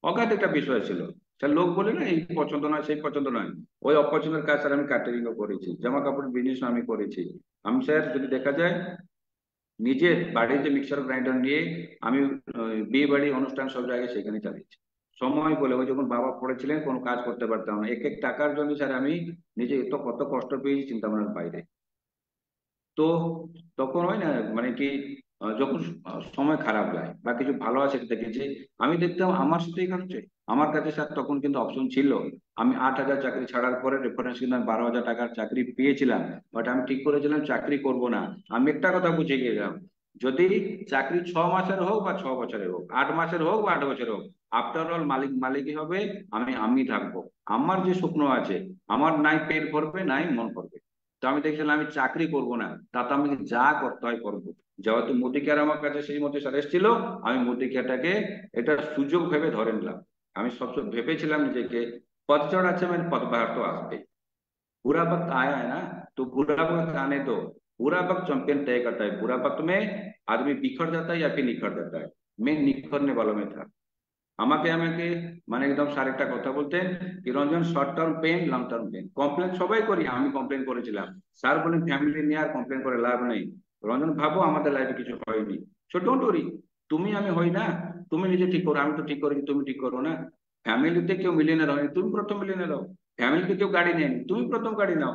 অগাধ একটা বিশ্বাস ছিল স্যার লোক বলে না এই পছন্দ নয় সেই পছন্দ নয় ওই অপছন্দের কাজ স্যার আমি কাটারিংও করেছি জামা কাপড় বিজনেস আমি করেছি আমি স্যার যদি দেখা যায় নিজের বাড়িতে মিক্সার গ্রাইন্ডার নিয়ে আমি বিয়ে বাড়ি অনুষ্ঠান সব জায়গায় সেখানে চালিয়েছি সময় বলে ওই যখন বাবা পড়েছিলেন কোনো কাজ করতে পারতাম না এক এক টাকার জন্য স্যার আমি নিজে এত কত কষ্ট পেয়েছি চিন্তা ভাবনার বাইরে তো তখন হয় না মানে কি যখন সময় খারাপ যায় বা কিছু ভালো আছে সেটা দেখেছি আমি দেখতাম আমার সাথেই কাটছে আমার কাছে স্যার তখন কিন্তু অপশন ছিল আমি আট হাজার চাকরি ছাড়ার পরে রেফারেন্স কিন্তু আমি বারো হাজার টাকার চাকরি পেয়েছিলাম বাট আমি ঠিক করেছিলাম চাকরি করব না আমি একটা কথা বুঝে গেলাম যদি চাকরি ছ মাসের হোক বা ছ বছরের হোক আট মাসের হোক বা আট বছরের হোক আফটার অল মালিক মালিকই হবে আমি আমি থাকবো আমার যে স্বপ্ন আছে আমার নাই পেট ভরবে নাই মন ভরবে তো আমি দেখছিলাম আমি চাকরি করব না তাতে আমি যা করতে হয় করবো যেহেতু মোদি কেয়ার আমার কাছে সেই মতো সার ছিল আমি মোদি কেয়ারটাকে এটা সুযোগ ভেবে ধরে নিলাম আমি সবসময় ভেবেছিলাম নিজেকে পথ চড় আছে মানে পথ বাহার তো আসবে বুড়া বক্ত আয় না তো বুড়া বক্ত আনে তো बुरा वक्त चैंपियन तय करता है बुरा वक्त में आदमी बिखर जाता है या फिर निखर जाता है मैं निखरने वालों में था আমাকে আমাকে মানে একদম স্যার একটা কথা বলতেন কি Ranjan short term pain long term pain complain সবাই করি আমি কমপ্লেন করেছিলাম স্যার বলেন ফ্যামিলি নিয়ে আর কমপ্লেন করে লাভ নেই রঞ্জন ভাবো আমাদের লাইফে কিছু হয়নি সো ডোন্ট ওরি তুমি আমি হই না তুমি নিজে ঠিক করো আমি তো ঠিক করি তুমি ঠিক করো না ফ্যামিলিতে কেউ মিলিয়ে না তুমি প্রথম মিলিয়ে নাও ফ্যামিলিতে কেউ গাড়ি নেয়নি তুমি প্রথম গাড়ি নাও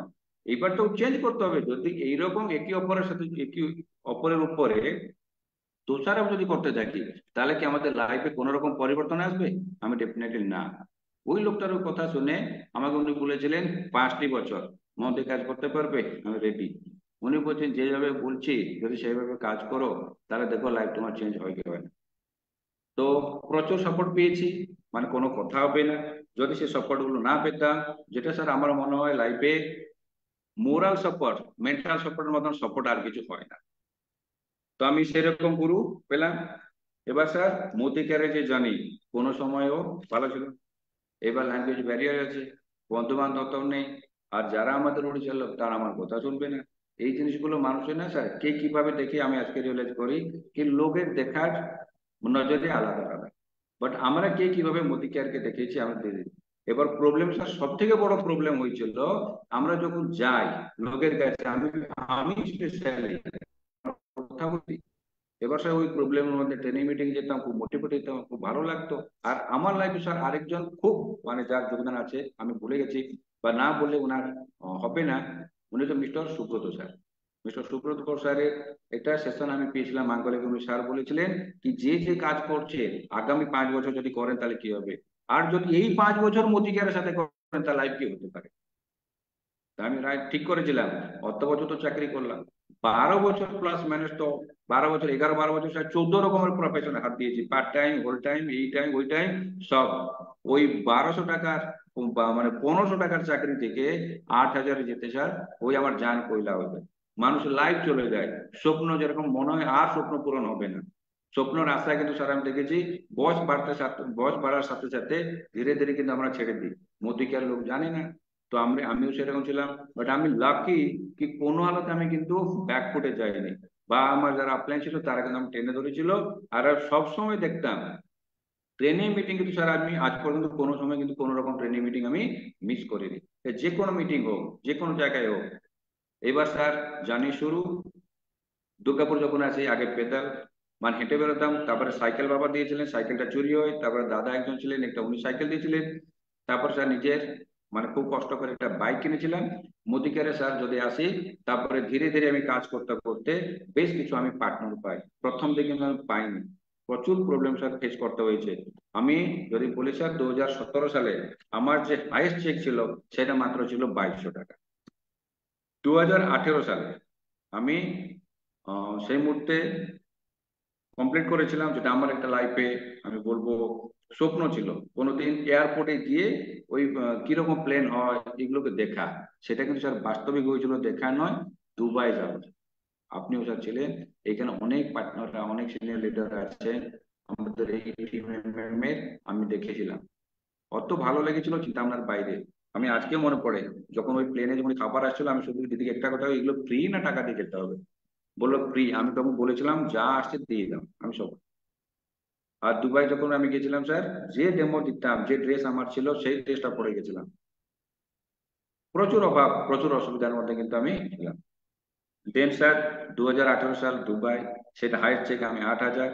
এইবার তো চেঞ্জ করতে হবে যদি এইরকম একে অপরের সাথে একে অপরের উপরে দোষারোপ যদি করতে থাকি তাহলে কি আমাদের লাইফে কোন রকম পরিবর্তন আসবে আমি ডেফিনেটলি না ওই লোকটার কথা শুনে আমাকে উনি বলেছিলেন পাঁচটি বছর মধ্যে কাজ করতে পারবে আমি রেডি উনি বলছেন যেভাবে বলছি যদি সেইভাবে কাজ করো তাহলে দেখো লাইফ তোমার চেঞ্জ হয়ে যাবে না তো প্রচুর সাপোর্ট পেয়েছি মানে কোনো কথা হবে না যদি সে সাপোর্ট গুলো না পেতাম যেটা স্যার আমার মনে হয় লাইফে মোরাল সাপোর্ট মেন্টাল সাপোর্টের মতন সাপোর্ট আর কিছু হয় না তো আমি সেরকম গুরু পেলাম এবার স্যার মতি যে জানি কোনো সময়ও ভালো ছিল এবার ল্যাঙ্গুয়েজ ব্যারিয়ার আছে বন্ধু বান্ধব নেই আর যারা আমাদের উড়িষ্যার লোক তারা আমার কথা শুনবে না এই জিনিসগুলো মানুষের না স্যার কে কিভাবে দেখি আমি আজকে রিয়েলাইজ করি কি লোকের দেখার নজরে আলাদা আলাদা বাট আমরা কে কিভাবে মোদি কেয়ারকে দেখেছি আমরা এবার প্রবলেম সব থেকে বড় প্রবলেম হয়েছিল আমরা যখন যাই লোকের কাছে আমি আমি স্পেশালি কথা বলি এবার স্যার ওই প্রবলেমের মধ্যে ট্রেনিং মিটিং যেতাম খুব মোটিভেট হইতাম খুব ভালো লাগতো আর আমার লাইফে স্যার আরেকজন খুব মানে যার যোগদান আছে আমি ভুলে গেছি বা না বলে ওনার হবে না উনি তো mister Subrata sir mister Subrata Kar স্যারের একটা সেশন আমি পেয়েছিলাম মাঙ্গলিক উনি স্যার বলেছিলেন কি যে যে কাজ করছে আগামী পাঁচ বছর যদি করেন তাহলে কি হবে আর যদি এই পাঁচ বছর মতিকারের সাথে করেন তাহলে লাইফ কি হতে পারে আমি রায় ঠিক করেছিলাম অত বছর তো চাকরি করলাম বারো বছর প্লাস মাইনাস তো বারো বছর এগারো বারো বছর চোদ্দ রকমের প্রফেশন হাত দিয়েছি পার্ট টাইম হোল টাইম এই টাইম ওই টাইম সব ওই বারোশো টাকার মানে পনেরোশো টাকার চাকরি থেকে আট হাজারে যেতে স্যার ওই আমার যান কইলা হবে মানুষ লাইফ চলে যায় স্বপ্ন যেরকম মনে হয় আর স্বপ্ন পূরণ হবে না স্বপ্ন রাস্তায় কিন্তু স্যার আমি দেখেছি বয়স বাড়তে সাথে বয়স বাড়ার সাথে সাথে ধীরে ধীরে কিন্তু আমরা ছেড়ে দিই কে লোক জানে না তো আমি আমিও সেরকম ছিলাম বাট আমি লাকি কি কোনো হালতে আমি কিন্তু ব্যাকফুটে যাইনি বা আমার যারা আপ্লাই ছিল তারা কিন্তু আমি ট্রেনে ধরেছিল আর সবসময় দেখতাম ট্রেনিং মিটিং কিন্তু স্যার আমি আজ পর্যন্ত কোনো সময় কিন্তু কোনো রকম ট্রেনিং মিটিং আমি মিস করিনি যে কোনো মিটিং হোক যে কোনো জায়গায় হোক এবার স্যার জানি শুরু দুর্গাপুর যখন আছে আগে পেতাল মানে হেঁটে বেরোতাম তারপরে সাইকেল বাবা দিয়েছিলেন সাইকেলটা চুরি হয় তারপরে দাদা একজন ছিলেন একটা উনি সাইকেল দিয়েছিলেন তারপর স্যার নিজের মানে খুব কষ্ট করে একটা বাইক কিনেছিলাম মোদিকারে স্যার যদি আসি তারপরে ধীরে ধীরে আমি কাজ করতে করতে বেশ কিছু আমি পার্টনার পাই প্রথম দিকে আমি পাইনি প্রচুর প্রবলেম স্যার ফেস করতে হয়েছে আমি যদি বলি স্যার দু সালে আমার যে হাইস্ট চেক ছিল সেটা মাত্র ছিল বাইশশো টাকা দু সালে আমি সেই মুহূর্তে কমপ্লিট করেছিলাম যেটা আমার একটা লাইফে আমি বলবো স্বপ্ন ছিল কোনোদিন এয়ারপোর্টে গিয়ে ওই কিরকম প্লেন হয় এগুলোকে দেখা সেটা কিন্তু স্যার বাস্তবিক হয়েছিল দেখা নয় দুবাই যাওয়া আপনিও স্যার ছিলেন এখানে অনেক পার্টনাররা অনেক সিনিয়র লিডার আছেন আমাদের এই টিম আমি দেখেছিলাম অত ভালো লেগেছিল চিন্তা আপনার বাইরে আমি আজকে মনে পড়ে যখন ওই প্লেনে যখন খাবার আসছিল আমি শুধু দিদিকে একটা কথা এগুলো ফ্রি না টাকা দিয়ে যেতে হবে বললো ফ্রি আমি তখন বলেছিলাম যা আসছে দিয়ে দাম আমি সব আর দুবাই যখন আমি গেছিলাম স্যার যে ডেমো দিতাম যে ড্রেস আমার ছিল সেই ড্রেসটা পরে গেছিলাম প্রচুর অভাব প্রচুর অসুবিধার মধ্যে কিন্তু আমি ছিলাম দেন স্যার দু সাল দুবাই সেটা হাইস্ট চেক আমি আট হাজার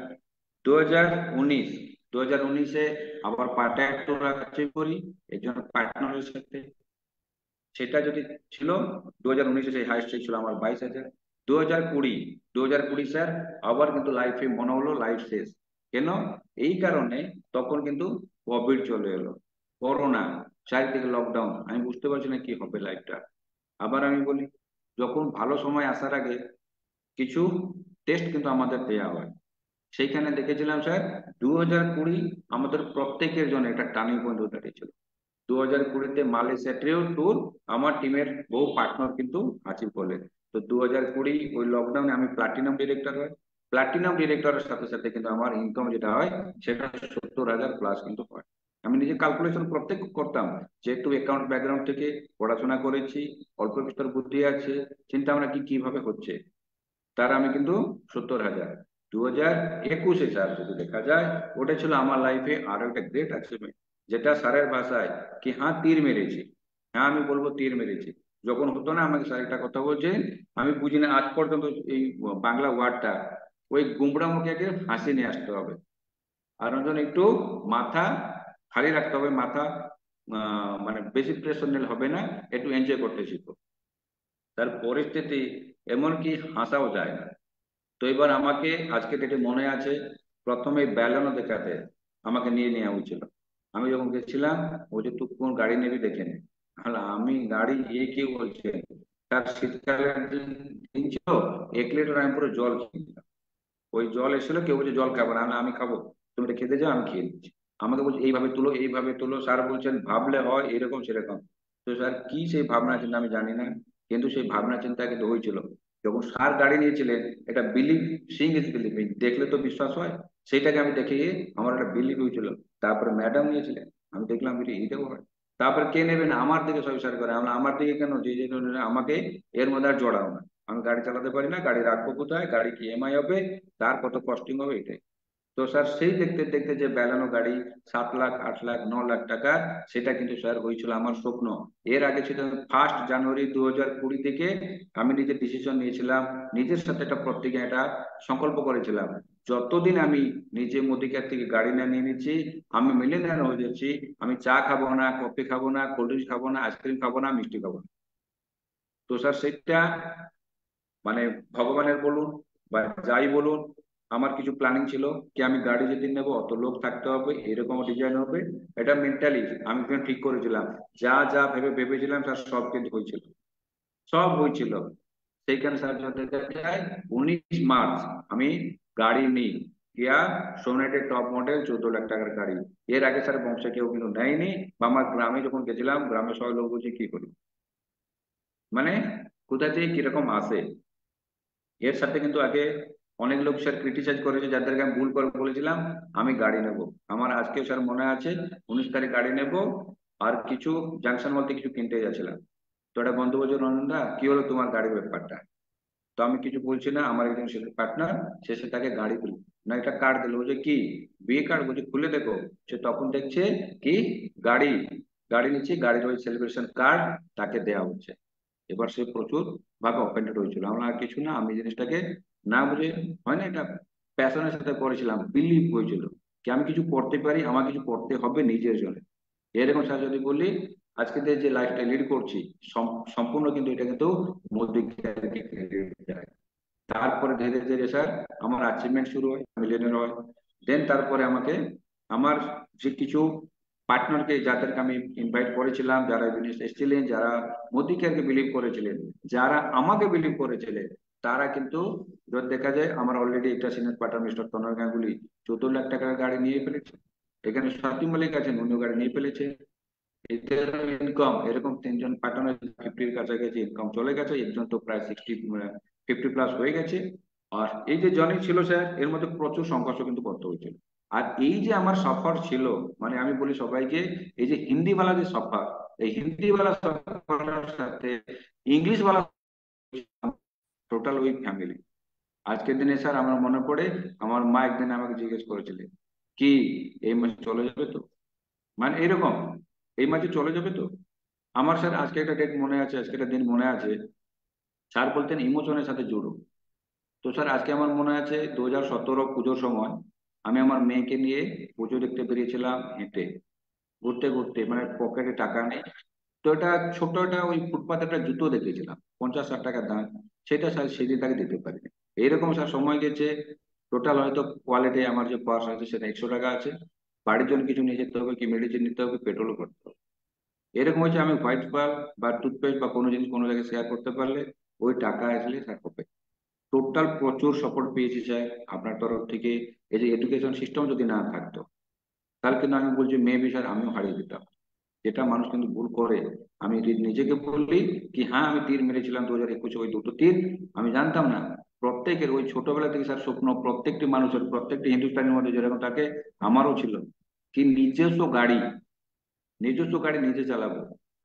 দু হাজার উনিশ দু হাজার উনিশে আবার পার্টনার করি এর জন্য পার্টনারের সাথে সেটা যদি ছিল দু হাজার উনিশে সেই হাইস্ট চেক ছিল আমার বাইশ হাজার দু হাজার কুড়ি দু হাজার কুড়ি স্যার আবার কিন্তু লাইফে মনে হলো লাইফ শেষ কেন এই কারণে তখন কিন্তু কোভিড চলে এলো করোনা চারিদিকে লকডাউন আমি বুঝতে পারছি না কি হবে লাইফটা আবার আমি বলি যখন ভালো সময় আসার আগে কিছু টেস্ট কিন্তু আমাদের দেওয়া হয় সেইখানে দেখেছিলাম স্যার দু হাজার কুড়ি আমাদের প্রত্যেকের জন্য একটা টার্নিং পয়েন্ট হয়ে দাঁড়িয়েছিল দু হাজার কুড়িতে মালয়েশিয়া ট্রেও ট্যুর আমার টিমের বহু পার্টনার কিন্তু হাজির করলেন তো দু হাজার কুড়ি ওই লকডাউনে আমি প্লাটিনাম ডিরেক্টর হয় প্লাটিনাম ডিরেক্টরের সাথে সাথে কিন্তু আমার ইনকাম যেটা হয় সেটা সত্তর হাজার প্লাস কিন্তু হয় আমি নিজে ক্যালকুলেশন প্রত্যেক করতাম যেহেতু অ্যাকাউন্ট ব্যাকগ্রাউন্ড থেকে পড়াশোনা করেছি অল্প বিস্তর বুদ্ধি আছে চিন্তা ভাবনা কি কিভাবে হচ্ছে তার আমি কিন্তু সত্তর হাজার দু হাজার একুশে স্যার যদি দেখা যায় ওটা ছিল আমার লাইফে আরো একটা গ্রেট অ্যাচিভমেন্ট যেটা স্যারের ভাষায় কি হ্যাঁ তীর মেরেছি হ্যাঁ আমি বলবো তীর মেরেছি যখন হতো না আমাকে স্যার একটা কথা বলছে আমি বুঝি না আজ পর্যন্ত এই বাংলা ওয়ার্ডটা ওই গুমরা মুখে একে হাসি নিয়ে আসতে হবে আর অঞ্জন একটু মাথা খালি রাখতে হবে মাথা মানে বেশি নিলে হবে না একটু এনজয় করতে শিখো তার পরিস্থিতি এমনকি হাসাও যায় না তো এবার আমাকে আজকে ডেটে মনে আছে প্রথমে ব্যালনও দেখাতে আমাকে নিয়ে নেওয়া হয়েছিল আমি যখন গেছিলাম ওই যে তুই কোন গাড়ি নেবি দেখে নেই হ্যালো আমি গাড়ি ইয়ে কে বলছেন তার শীতকালে একদিন এক লিটার আমি পুরো জল নিলাম ওই জল এসেছিল কেউ বলছে জল খাবো না আমি খাবো তুমি খেতে যাও আমি খেয়ে নিচ্ছি আমাকে বলছে এইভাবে তুলো এইভাবে তুলো স্যার বলছেন ভাবলে হয় এরকম সেরকম তো স্যার কি সেই ভাবনা চিন্তা আমি জানি না কিন্তু সেই ভাবনা চিন্তা কিন্তু হয়েছিল যখন সার গাড়ি নিয়েছিলেন এটা বিলিভ সিং ইজ বিলিভিং দেখলে তো বিশ্বাস হয় সেইটাকে আমি দেখে আমার একটা বিলিভ হয়েছিল তারপরে ম্যাডাম নিয়েছিলেন আমি দেখলাম এটা এইটাও হয় তারপর কে নেবেন আমার দিকে সবিচার করে আমরা আমার দিকে কেন যে যে আমাকে এর মধ্যে আর জড়াও না আমি গাড়ি চালাতে পারি না গাড়ি রাখবো কোথায় গাড়ি কি এমআই হবে তার কত কস্টিং হবে এটাই তো স্যার সেই দেখতে দেখতে যে বেলানো গাড়ি সাত লাখ আট লাখ ন লাখ টাকা সেটা কিন্তু স্যার হয়েছিল আমার স্বপ্ন এর আগে ছিল ফার্স্ট জানুয়ারি দু হাজার কুড়ি থেকে আমি নিজের ডিসিশন নিয়েছিলাম নিজের সাথে একটা প্রত্যেকে একটা সংকল্প করেছিলাম যতদিন আমি নিজে মোদিকার থেকে গাড়ি না নিয়ে নিচ্ছি আমি মিলিনিয়ার হয়ে যাচ্ছি আমি চা খাবো না কফি খাবো না কোল্ড ড্রিঙ্কস খাবো না আইসক্রিম খাবো না মিষ্টি খাবো না তো স্যার সেটা মানে ভগবানের বলুন বা যাই বলুন আমার কিছু প্ল্যানিং ছিল কি আমি গাড়ি যেদিন নেবো অত লোক থাকতে হবে এরকম ডিজাইন হবে এটা মেন্টালি আমি ঠিক করেছিলাম যা যা ভেবে ভেবেছিলাম স্যার সব কিন্তু হয়েছিল সব হয়েছিল সেইখানে স্যার উনিশ মার্চ আমি গাড়ি নেই ইয়া সোনেটের টপ মডেল চোদ্দ লাখ টাকার গাড়ি এর আগে স্যার বংশে কেউ কিন্তু নেয়নি বা আমার গ্রামে যখন গেছিলাম গ্রামে সবাই লোক বলছে কি করি মানে কোথা থেকে কিরকম আসে এর সাথে কিন্তু আগে অনেক লোক স্যার ক্রিটিসাইজ করেছে যাদেরকে আমি ভুল করে বলেছিলাম আমি গাড়ি নেব আমার আজকেও স্যার মনে আছে উনিশ তারিখ গাড়ি নেব আর কিছু জাংশন বলতে কিছু কিনতে যাচ্ছিলাম তো এটা বন্ধু রঞ্জন দা কি হলো তোমার গাড়ির ব্যাপারটা তো আমি কিছু বলছি না আমার একজন সেটা পার্টনার শেষে তাকে গাড়ি দিল না একটা কার্ড দিল বলছে কি বিয়ে কার্ড বলছে খুলে দেখো সে তখন দেখছে কি গাড়ি গাড়ি নিচ্ছে গাড়ির ওই সেলিব্রেশন কার্ড তাকে দেয়া হচ্ছে এবার সে প্রচুর ভাবে অপেন্ডেড হয়েছিল আমরা আর কিছু না আমি জিনিসটাকে না বুঝে হয় না এটা প্যাশনের সাথে করেছিলাম বিলিভ হয়েছিল কি আমি কিছু করতে পারি আমার কিছু করতে হবে নিজের জন্য এরকম স্যার যদি বলি আজকে যে লাইফটা লিড করছি সম্পূর্ণ কিন্তু এটা কিন্তু মৌলিক তারপরে ধীরে ধীরে স্যার আমার অ্যাচিভমেন্ট শুরু হয় মিলিয়নের হয় দেন তারপরে আমাকে আমার যে কিছু পার্টনারকে যাদেরকে আমি ইনভাইট করেছিলাম যারা এসেছিলেন যারা মোদিকেরকে বিলিভ করেছিলেন যারা আমাকে বিলিভ করেছিলেন তারা কিন্তু দেখা যায় আমার অলরেডি একটা senior partner mister Tanay Ganguly চোদ্দ লাখ টাকার গাড়ি নিয়ে ফেলেছে এখানে সাতি মালিক আছেন অন্য গাড়ি নিয়ে ফেলেছে এদের ইনকাম এরকম তিনজন প্যাটার্নের ফিফটির কাছাকাছি ইনকাম চলে গেছে একজন তো প্রায় সিক্সটি ফিফটি প্লাস হয়ে গেছে আর এই যে জনি ছিল স্যার এর মধ্যে প্রচুর সংঘর্ষ কিন্তু করতে হয়েছিল আর এই যে আমার সফর ছিল মানে আমি বলি সবাইকে এই যে হিন্দি বালা যে সফর এই হিন্দি বালা সফর সাথে ইংলিশ বালা টোটাল ওই ফ্যামিলি আজকের দিনে স্যার আমার মনে পড়ে আমার মা একদিন আমাকে জিজ্ঞেস করেছিলেন কি এই মাসে চলে যাবে তো মানে এরকম এই মাসে চলে যাবে তো আমার স্যার আজকে একটা ডেট মনে আছে আজকে একটা দিন মনে আছে স্যার বলতেন ইমোশনের সাথে জুড়ো তো স্যার আজকে আমার মনে আছে দু হাজার সতেরো পুজোর সময় আমি আমার মেয়েকে নিয়ে পুজো দেখতে বেরিয়েছিলাম হেঁটে ঘুরতে ঘুরতে মানে পকেটে টাকা নেই তো এটা ছোট একটা ওই ফুটপাথ একটা জুতো দেখেছিলাম পঞ্চাশ ষাট টাকার দাম সেটা স্যার সেদিন তাকে দিতে পারি এইরকম স্যার সময় গেছে টোটাল হয়তো কোয়ালিটি আমার যে পার্স আছে সেটা একশো টাকা আছে বাড়ির জন্য কিছু নিয়ে যেতে হবে কি মেডিসিন নিতে হবে পেট্রোলও করতে হবে এরকম হচ্ছে আমি হোয়াইট বার বা টুথপেস্ট বা কোনো জিনিস কোনো জায়গায় শেয়ার করতে পারলে ওই টাকা আসলে স্যার হবে টোটাল প্রচুর সাপোর্ট পেয়েছি স্যার আপনার তরফ থেকে এই যে এডুকেশন সিস্টেম যদি না থাকতো তাহলে কিন্তু আমি বলছি মেবি স্যার আমিও হারিয়ে দিতাম যেটা মানুষ কিন্তু ভুল করে আমি নিজেকে বললি কি হ্যাঁ আমি তীর মেরেছিলাম দু হাজার একুশে ওই দুটো তীর আমি জানতাম না প্রত্যেকের ওই ছোটবেলা থেকে স্যার স্বপ্ন প্রত্যেকটি মানুষের প্রত্যেকটি হিন্দুস্তানি মধ্যে যেরকম তাকে আমারও ছিল কি নিজস্ব গাড়ি নিজস্ব গাড়ি নিজে চালাবো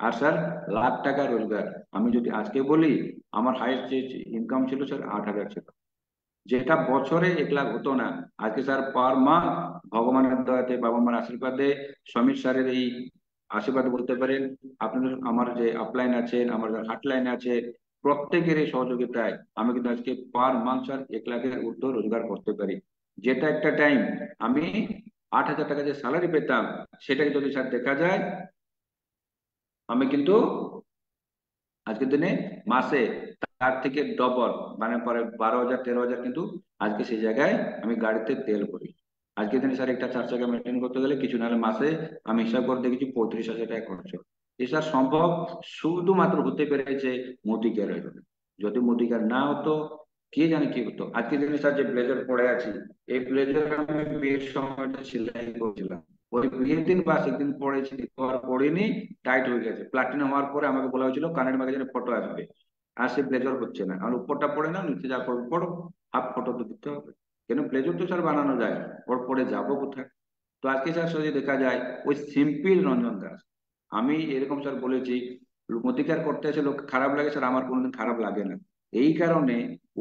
আর স্যার লাখ টাকা রোজগার আমি যদি আজকে বলি আমার হাইস্ট যে ইনকাম ছিল স্যার আট হাজার ছিল যেটা বছরে এক লাখ হতো না আজকে স্যার পার মান্থ ভগবানের দয়াতে বাবা মার আশীর্বাদে সমীর স্যারের এই আশীর্বাদ বলতে পারেন আপনাদের আমার যে আপলাইন আছেন আমার হাটলাইন আছে প্রত্যেকের এই সহযোগিতায় আমি কিন্তু আজকে পার মান্থ এক লাখের ঊর্ধ্ব রোজগার করতে পারি যেটা একটা টাইম আমি আট হাজার টাকা যে স্যালারি পেতাম সেটাকে যদি স্যার দেখা যায় আমি কিন্তু আজকের দিনে মাসে তার থেকে ডবল মানে পরে বারো হাজার তেরো হাজার কিন্তু আজকে সেই জায়গায় আমি গাড়িতে তেল করি আজকের দিনে স্যার একটা চার চাকা মেনটেন করতে গেলে কিছু না হলে মাসে আমি হিসাব করে দেখেছি পঁয়ত্রিশ হাজার টাকা খরচ এটা সম্ভব শুধুমাত্র হতে পেরেছে মোদি যদি মোদি না হতো কে জানে কি হতো আজকে স্যার যে ব্লেজার পরে আছি এই ব্লেজার আমি বিয়ের সময়টা সেলাই করছিলাম ওই বিয়ের দিন বা সেদিন পড়েছি হওয়ার টাইট হয়ে গেছে প্লাটিনা হওয়ার পরে আমাকে বলা হয়েছিল কানের ম্যাগাজিনে ফটো আসবে আর সে ব্লেজার হচ্ছে না আর উপরটা পড়ে না নিচে যা পড়ো পড়ো হাফ ফটো তো দিতে হবে কেন ব্লেজার তো স্যার বানানো যায় ওর পরে যাবো কোথায় তো আজকে স্যার সহজে দেখা যায় ওই সিম্পল রঞ্জন দাস আমি এরকম স্যার বলেছি অধিকার করতে এসে লোক খারাপ লাগে স্যার আমার কোনোদিন খারাপ লাগে না এই কারণে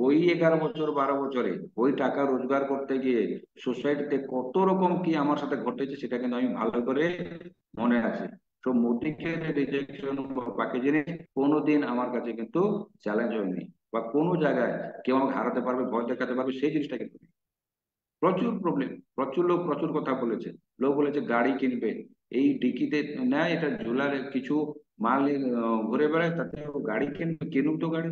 ওই এগারো বছর বারো বছরে ওই টাকা রোজগার করতে গিয়ে সোসাইটিতে কত রকম কি আমার সাথে ঘটেছে সেটা কিন্তু আমি ভালো করে মনে আছে তো মোদিকে রিজেকশন বাকি জিনিস কোনোদিন আমার কাছে কিন্তু চ্যালেঞ্জ হয়নি বা কোনো জায়গায় কেউ আমাকে হারাতে পারবে ভয় দেখাতে পারবে সেই জিনিসটা কিন্তু প্রচুর প্রবলেম প্রচুর লোক প্রচুর কথা বলেছে লোক বলেছে গাড়ি কিনবে এই ডিকিতে নেয় এটা ঝোলার কিছু মাল ঘুরে বেড়ায় তাতে গাড়ি কেন কেনুক তো গাড়ি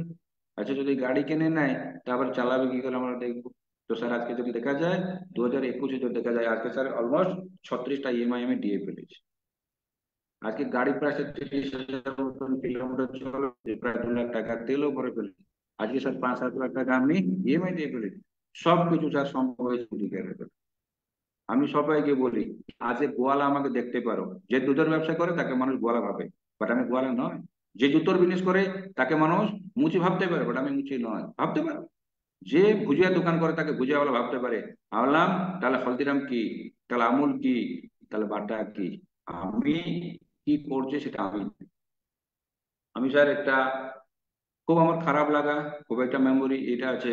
আচ্ছা যদি গাড়ি কেনে নেয় তারপর চালাবে কি করে আমরা দেখবো তো স্যার আজকে যদি দেখা যায় দু হাজার একুশে যদি দেখা যায় আজকে স্যার অলমোস্ট ছত্রিশটা ইএমআই e আমি দিয়ে ফেলেছি আজকে গাড়ি প্রায় তিরিশ হাজার মতন কিলোমিটার চলো প্রায় দু লাখ টাকা তেলও ভরে ফেলেছি আজকে স্যার পাঁচ সাত লাখ টাকা আমি ইএমআই e দিয়ে ফেলেছি সবকিছু স্যার সম্পর্কে আমি সবাইকে বলি আজকে গোয়ালা আমাকে দেখতে পারো যে দুধের ব্যবসা করে তাকে মানুষ গোয়ালা ভাবে বাট আমি গোয়ালা নয় যে জুতোর বিজনেস করে তাকে মানুষ মুচি ভাবতে পারে বাট আমি মুচি নয় ভাবতে পারো যে ভুজিয়া দোকান করে তাকে ভুজিয়াওয়ালা ভাবতে পারে ভাবলাম তাহলে হলদিরাম কি তাহলে আমুল কি তাহলে বাটা কি আমি কি করছে সেটা আমি আমি স্যার একটা খুব আমার খারাপ লাগা খুব একটা মেমোরি এটা আছে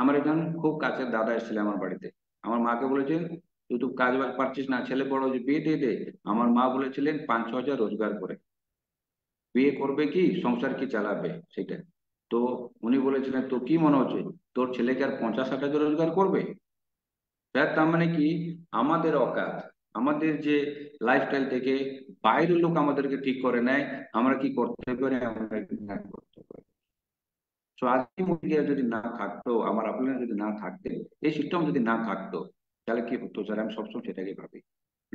আমার একজন খুব কাছের দাদা এসেছিল আমার বাড়িতে আমার মাকে বলেছে তুই তো কাজ বাজ পারছিস না ছেলে বড় যে বিয়ে দিয়ে দে আমার মা বলেছিলেন পাঁচ ছ হাজার রোজগার করে বিয়ে করবে কি সংসার কি চালাবে সেটা তো উনি বলেছিলেন তো কি মনে হচ্ছে তোর ছেলেকে আর পঞ্চাশ ষাট হাজার রোজগার করবে তার মানে কি আমাদের অকাত আমাদের যে লাইফস্টাইল থেকে বাইরের লোক আমাদেরকে ঠিক করে নেয় আমরা কি করতে পারি আমরা না করতে পারি তো আজকে যদি না থাকতো আমার আপনারা যদি না থাকতেন এই সিস্টেম যদি না থাকতো তাহলে কি হতো স্যার আমি সবসময় সেটাকে ভাবি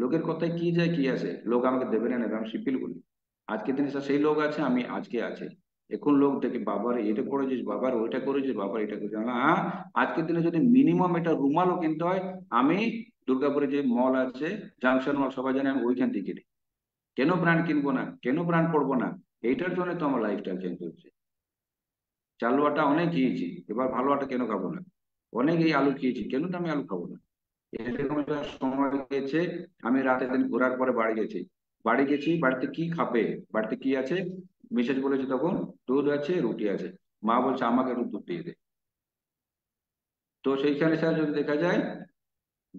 লোকের কথায় কি যায় কি আছে লোক আমাকে দেবে না আমি শিপিল বলি আজকে দিনে স্যার সেই লোক আছে আমি আজকে আছে এখন লোক দেখে বাবার এটা করেছিস বাবার ওইটা করেছিস বাবার এটা করেছিস না হ্যাঁ আজকের দিনে যদি মিনিমাম এটা রুমালও কিনতে হয় আমি দুর্গাপুরে যে মল আছে জাংশন মল সবাই জানে আমি ওইখান থেকে কিনি কেন ব্র্যান্ড কিনবো না কেন ব্র্যান্ড পড়বো না এইটার জন্য তো আমার লাইফস্টাইল চেঞ্জ হচ্ছে চালুয়াটা অনেক খেয়েছি এবার ভালো আটা কেন খাবো না অনেক এই আলু খেয়েছি কেন তো আমি আলু খাবো না সময় গিয়েছে আমি রাতের দিন ঘোরার পরে বাড়ি গেছি বাড়ি গেছি বাড়িতে কি খাবে বাড়িতে কি আছে মিসেস বলেছে তখন দুধ আছে রুটি আছে মা বলছে আমাকে একটু দুধ দিয়ে দে তো সেইখানে স্যার যদি দেখা যায়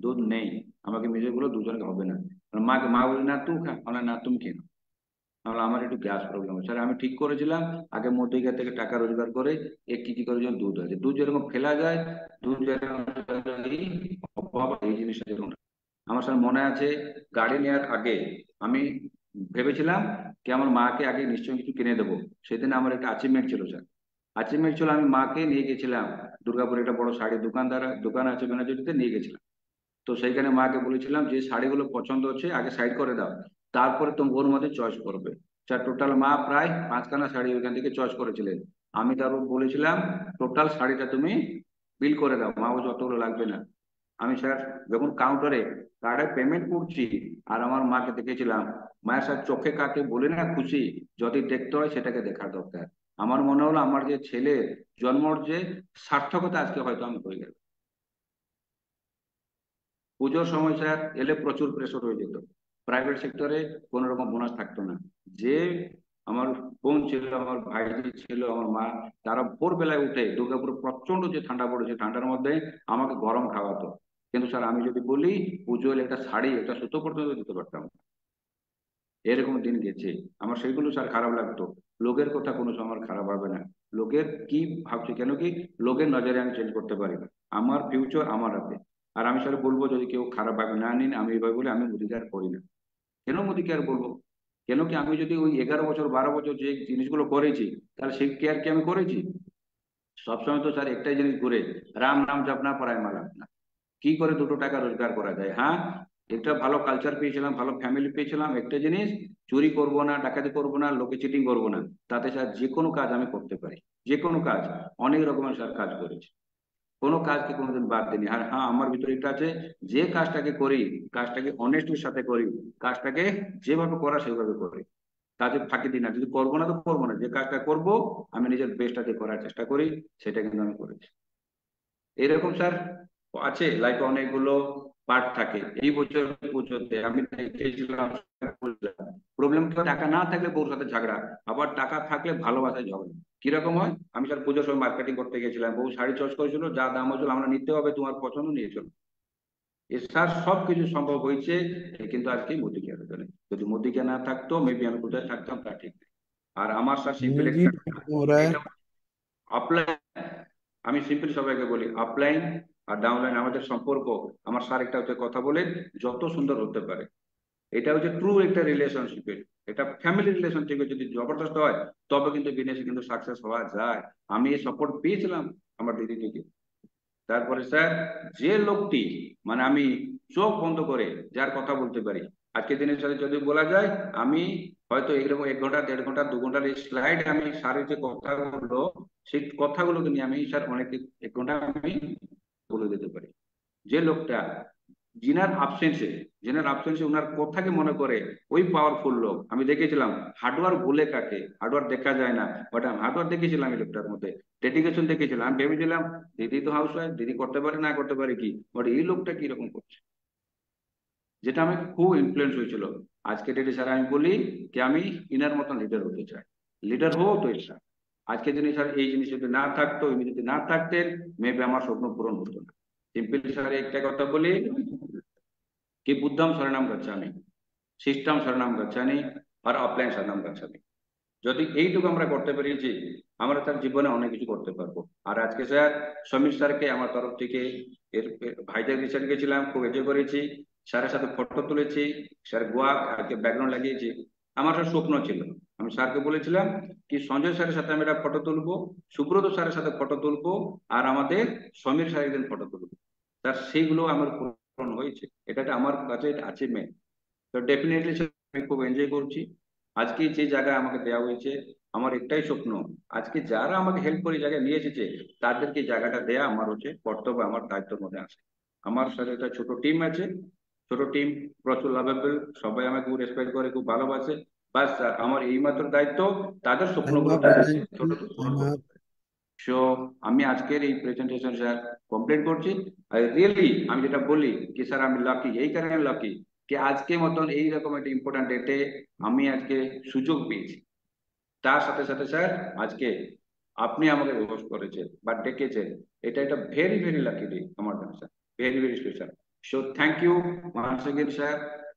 দুধ নেই আমাকে মিসেস বলে দুজনকে হবে না মানে মাকে মা বলে না তুই খা না তুমি খেয়ে নাহলে আমার একটু গ্যাস প্রবলেম হচ্ছে আর আমি ঠিক করেছিলাম আগে মধ্যিকা থেকে টাকা রোজগার করে এক কি কি করে যখন দুধ আছে দুধ যেরকম ফেলা যায় দুধ এই জিনিসটা যেরকম আমার সাথে মনে আছে গাড়ি নেওয়ার আগে আমি ভেবেছিলাম কি আমার মাকে আগে নিশ্চয়ই কিছু কিনে দেবো সেদিন আমার একটা অ্যাচিভমেন্ট ছিল স্যার অ্যাচিভমেন্ট ছিল আমি মাকে নিয়ে গেছিলাম দুর্গাপুরে একটা বড় শাড়ি দোকানদার দোকান আছে বেনাজুরিতে নিয়ে গেছিলাম তো সেইখানে মাকে বলেছিলাম যে শাড়িগুলো পছন্দ হচ্ছে আগে সাইড করে দাও তারপরে তুমি ওর মধ্যে চয়েস করবে আচ্ছা টোটাল মা প্রায় পাঁচখানা শাড়ি ওইখান থেকে চয়েস করেছিলেন আমি তার বলেছিলাম টোটাল শাড়িটা তুমি বিল করে দাও মা ও যতগুলো লাগবে না আমি স্যার যখন কাউন্টারে কার্ডে পেমেন্ট করছি আর আমার মাকে দেখেছিলাম মায়ের স্যার চোখে কাকে বলে না খুশি যদি দেখতে হয় সেটাকে দেখার দরকার আমার মনে হলো আমার যে ছেলে জন্মর যে সার্থকতা আজকে হয়তো আমি হয়ে গেল পুজোর সময় স্যার এলে প্রচুর প্রেশর হয়ে যেত প্রাইভেট সেক্টরে কোনো রকম বোনাস থাকতো না যে আমার বোন ছিল আমার ভাই ছিল আমার মা তারা ভোরবেলায় উঠে দুর্গাপুর প্রচন্ড যে ঠান্ডা পড়েছে ঠান্ডার মধ্যে আমাকে গরম খাওয়াতো কিন্তু স্যার আমি যদি বলি উজ্জ্বল একটা শাড়ি একটা সুতো পর্যন্ত দিতে পারতাম এরকম দিন গেছে আমার সেইগুলো স্যার খারাপ লাগতো লোকের কথা কোনো সময় আমার খারাপ হবে না লোকের কি ভাবছে কেন কি লোকের নজরে আমি চেঞ্জ করতে পারি আমার ফিউচার আমার হাতে আর আমি স্যার বলবো যদি কেউ খারাপ ভাবে না নিন আমি এভাবে বলে আমি অধিকার করি না কেন মোদি কেয়ার করবো কেন কি আমি যদি ওই এগারো বছর বারো বছর যে জিনিসগুলো করেছি তাহলে সেই কেয়ার কি আমি করেছি সবসময় তো স্যার একটাই জিনিস ঘুরে রাম রাম জাপনা পড়ায় মালা না কি করে দুটো টাকা রোজগার করা যায় হ্যাঁ একটা ভালো কালচার পেয়েছিলাম ভালো ফ্যামিলি পেয়েছিলাম একটা জিনিস চুরি করব না ডাকাতি করব না লোকে চিটিং করব না তাতে স্যার যে কোনো কাজ আমি করতে পারি যে কোনো কাজ অনেক রকমের স্যার কাজ করেছি কোনো কাজকে কোনোদিন বাদ দিনি আর হ্যাঁ আমার ভিতরে এটা আছে যে কাজটাকে করি কাজটাকে অনেস্টের সাথে করি কাজটাকে যেভাবে করা সেভাবে করি তাদের ফাঁকি দিই না যদি করবো না তো করবো না যে কাজটা করব আমি নিজের বেস্টটা দিয়ে করার চেষ্টা করি সেটা কিন্তু আমি করেছি এরকম স্যার আছে লাইফে অনেকগুলো পার্ট থাকে এই বছর পুজোতে আমি দেখেছিলাম প্রবলেম কি টাকা না থাকলে বউর সাথে ঝগড়া আবার টাকা থাকলে ভালোবাসায় ঝগড়া কিরকম হয় আমি স্যার পুজোর সময় মার্কেটিং করতে গেছিলাম বউ শাড়ি চয়েস করেছিল যা দাম হয়েছিল আমরা নিতে হবে তোমার পছন্দ নিয়েছিল এসার সব কিছু সম্ভব হয়েছে কিন্তু আজকে মতিকিয়ার জন্য যদি মতিকিয়া না থাকতো মেবি আমি কোথায় থাকতাম তা ঠিক আর আমার স্যার সিম্পল আপলাইন আমি সিম্পল সবাইকে বলি আপলাইন আর ডাউনলাইন আমাদের সম্পর্ক আমার স্যার একটা কথা বলেন যত সুন্দর হতে পারে এটা হচ্ছে ট্রু একটা রিলেশনশিপের এটা ফ্যামিলি রিলেশনশিপে যদি জবরদস্ত হয় তবে কিন্তু বিজনেসে কিন্তু সাকসেস হওয়া যায় আমি এই সাপোর্ট পেয়েছিলাম আমার দিদি থেকে তারপরে স্যার যে লোকটি মানে আমি চোখ বন্ধ করে যার কথা বলতে পারি আজকে দিনের সাথে যদি বলা যায় আমি হয়তো এরকম এক ঘন্টা দেড় ঘন্টা দু ঘন্টার এই স্লাইড আমি স্যারের যে কথাগুলো সেই কথাগুলোকে নিয়ে আমি স্যার অনেক এক ঘন্টা আমি বলে দিতে পারি যে লোকটা জিনার আবসেন্সে জিনার আবসেন্সে ওনার কথাকে মনে করে ওই পাওয়ারফুল লোক আমি দেখেছিলাম হার্ডওয়ার বলে কাকে হার্ডওয়ার দেখা যায় না বাট আমি হার্ডওয়ার দেখেছিলাম এই লোকটার মধ্যে ডেডিকেশন দেখেছিলাম আমি ভেবেছিলাম দিদি তো হাউস ওয়াইফ দিদি করতে পারে না করতে পারে কি বাট এই লোকটা কিরকম করছে যেটা আমি খুব ইনফ্লুয়েন্স হয়েছিল আজকে ডেটে স্যার আমি বলি যে আমি ইনার মতন লিডার হতে চাই লিডার হো তো স্যার আজকে যদি স্যার এই জিনিস যদি না থাকতো ইনি যদি না থাকতেন মেবি আমার স্বপ্ন পূরণ হতো না সিম্পল স্যারে একটা কথা বলি কি বুদ্ধম শরণাম গচ্ছামি সিস্টম শরণাম গচ্ছামি আর অফলাইন শরণাম গচ্ছামি যদি এইটুকু আমরা করতে পেরেছি আমরা তার জীবনে অনেক কিছু করতে পারবো আর আজকে স্যার সমীর স্যারকে আমার তরফ থেকে এর ভাইজাক রিসার্চ গেছিলাম খুব এজে করেছি স্যারের সাথে ফটো তুলেছি স্যার গোয়া আজকে ব্যাকগ্রাউন্ড লাগিয়েছি আমার একটা স্বপ্ন ছিল আমি স্যারকে বলেছিলাম কি সঞ্জয় স্যারের সাথে আমি একটা ফটো তুলবো সুব্রত স্যারের সাথে ফটো তুলবো আর আমাদের সমীর স্যার একদিন ফটো তুলবো তার সেইগুলো আমার পূরণ হয়েছে এটা আমার কাছে অ্যাচিভমেন্ট তো ডেফিনেটলি আমি খুব এনজয় করছি আজকে যে জায়গায় আমাকে দেওয়া হয়েছে আমার একটাই স্বপ্ন আজকে যারা আমাকে হেল্প করে জায়গায় নিয়ে এসেছে তাদেরকে জায়গাটা দেয়া আমার হচ্ছে কর্তব্য আমার দায়িত্বের মধ্যে আছে আমার সাথে একটা ছোট টিম আছে ছোট টিম প্রচুর লাভেবল সবাই আমাকে খুব রেসপেক্ট করে খুব ভালোবাসে বাস আমার এইমাত্র দায়িত্ব তাদের স্বপ্নগুলো সো আমি আজকের এই প্রেজেন্টেশন স্যার কমপ্লিট করছি রিয়েলি আমি যেটা বলি কি স্যার আমি লাকি এই কারণে লাকি কি আজকে মতন এই এইরকম একটা ইম্পর্টেন্ট ডেটে আমি আজকে সুযোগ পেয়েছি তার সাথে সাথে স্যার আজকে আপনি আমাকে হোস্ট করেছেন বা ডেকেছেন এটা একটা ভেরি ভেরি লাকি ডে আমার জন্য sir very very special so thank you once again sir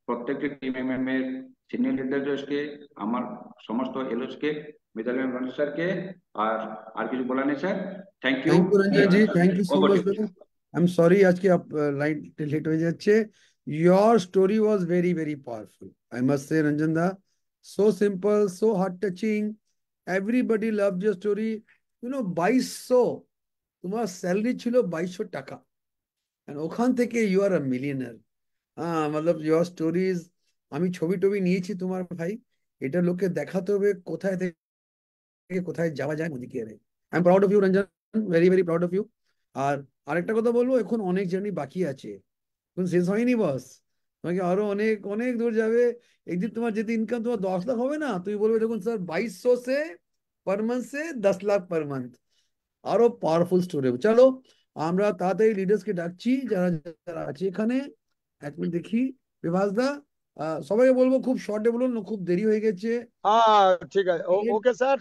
প্রত্যেকটি টিম এম এম এর সিনিয়র লিডার্সকে আমার সমস্ত এলএসকে মিতালি ম্যাম রঞ্জিত স্যারকে আর আর কিছু বলার নেই sir thank you thank you Ranjit ji thank you so much I am sorry আজকে লাইন লেট হয়ে যাচ্ছে your story was very 2200 তোমার স্যালারি ছিল 2200 টাকা এন্ড ওখান থেকে ইউ আর আ মিলিয়নার হ্যাঁ মতলব ইওর স্টোরিজ আমি ছবি টবি নিয়েছি তোমার ভাই এটা লোকে দেখাতে হবে কোথায় থেকে থেকে কোথায় যাওয়া যায় মোদি কেয়ারে I am proud of you Ranjan very very proud of you আর আরেকটা কথা বলবো এখন অনেক জার্নি বাকি আছে এখন শেষ হয়নি বস তোমাকে আরো অনেক অনেক দূর যাবে একদিন তোমার যদি ইনকাম তোমার দশ লাখ হবে না তুমি বলবে দেখুন স্যার বাইশশো সে পার মান্থ সে দশ লাখ পার মান্থ আরো পাওয়ারফুল স্টোরি চলো আমরা তাড়াতাড়ি লিডার্সকে ডাকছি যারা যারা আছে এখানে এক মিনিট দেখি বিভাস দা সবাইকে বলবো খুব শর্টে বলুন খুব দেরি হয়ে গেছে হ্যাঁ, ঠিক আছে ওকে স্যার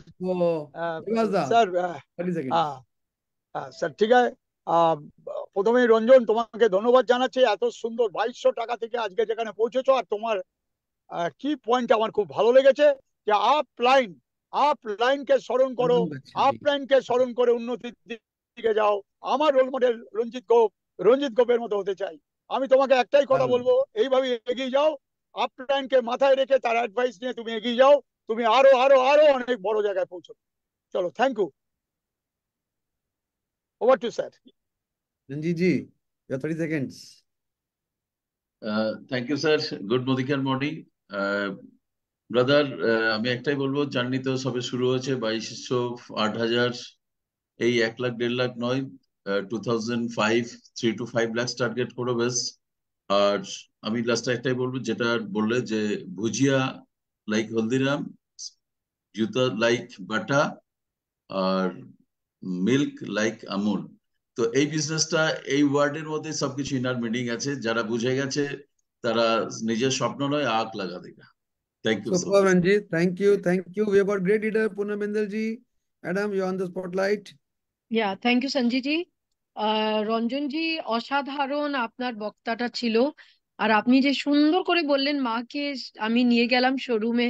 স্যার স্যার ঠিক আছে রঞ্জন তোমাকে ধন্যবাদ জানাচ্ছি এত সুন্দর বাইশশো টাকা থেকে আজকে যেখানে পৌঁছেছো আর তোমার কি পয়েন্ট আমার খুব ভালো লেগেছে যে আপ লাইন আপ লাইনকে স্মরণ করো আপ লাইনকে স্মরণ করে উন্নতির দিকে যাও আমার রোল মডেল রঞ্জিত গোপ রঞ্জিত গোপের মতো হতে চাই আমি তোমাকে একটাই কথা বলবো এইভাবে এগিয়ে যাও আপলাইনকে মাথায় রেখে তার অ্যাডভাইস নিয়ে তুমি এগিয়ে যাও তুমি আরো আরো আরো অনেক বড় জায়গায় পৌঁছো চলো thank you over to sir ji ji thirty seconds thank you sir good Modicare morning brother আমি একটাই বলবো জার্নি তো সবে শুরু হয়েছে বাইশশো আট হাজার এই এক লাখ দেড় লাখ নয় two thousand five three to five lakhs target করো বেশ আর আমি লাস্টে একটাই বলবো যেটা বললে যে ভুজিয়া লাইক হলদিরাম জুতা লাইক বাটা আর মিল্ক লাইক আমুল তো এই বিজনেসটা এই ওয়ার্ডের মধ্যে সবকিছু ইনার মিনিং আছে যারা বুঝে গেছে তারা নিজের স্বপ্ন নয় আগ লাগা দেগা thank you super ji thank you thank you we have our great leader Puna Bendel ji madam you on the spotlight yeah thank you Sanjay ji Ranjan ji অসাধারণ আপনার বক্তাটা ছিল আর আপনি যে সুন্দর করে বললেন মাকে আমি নিয়ে গেলাম শোরুমে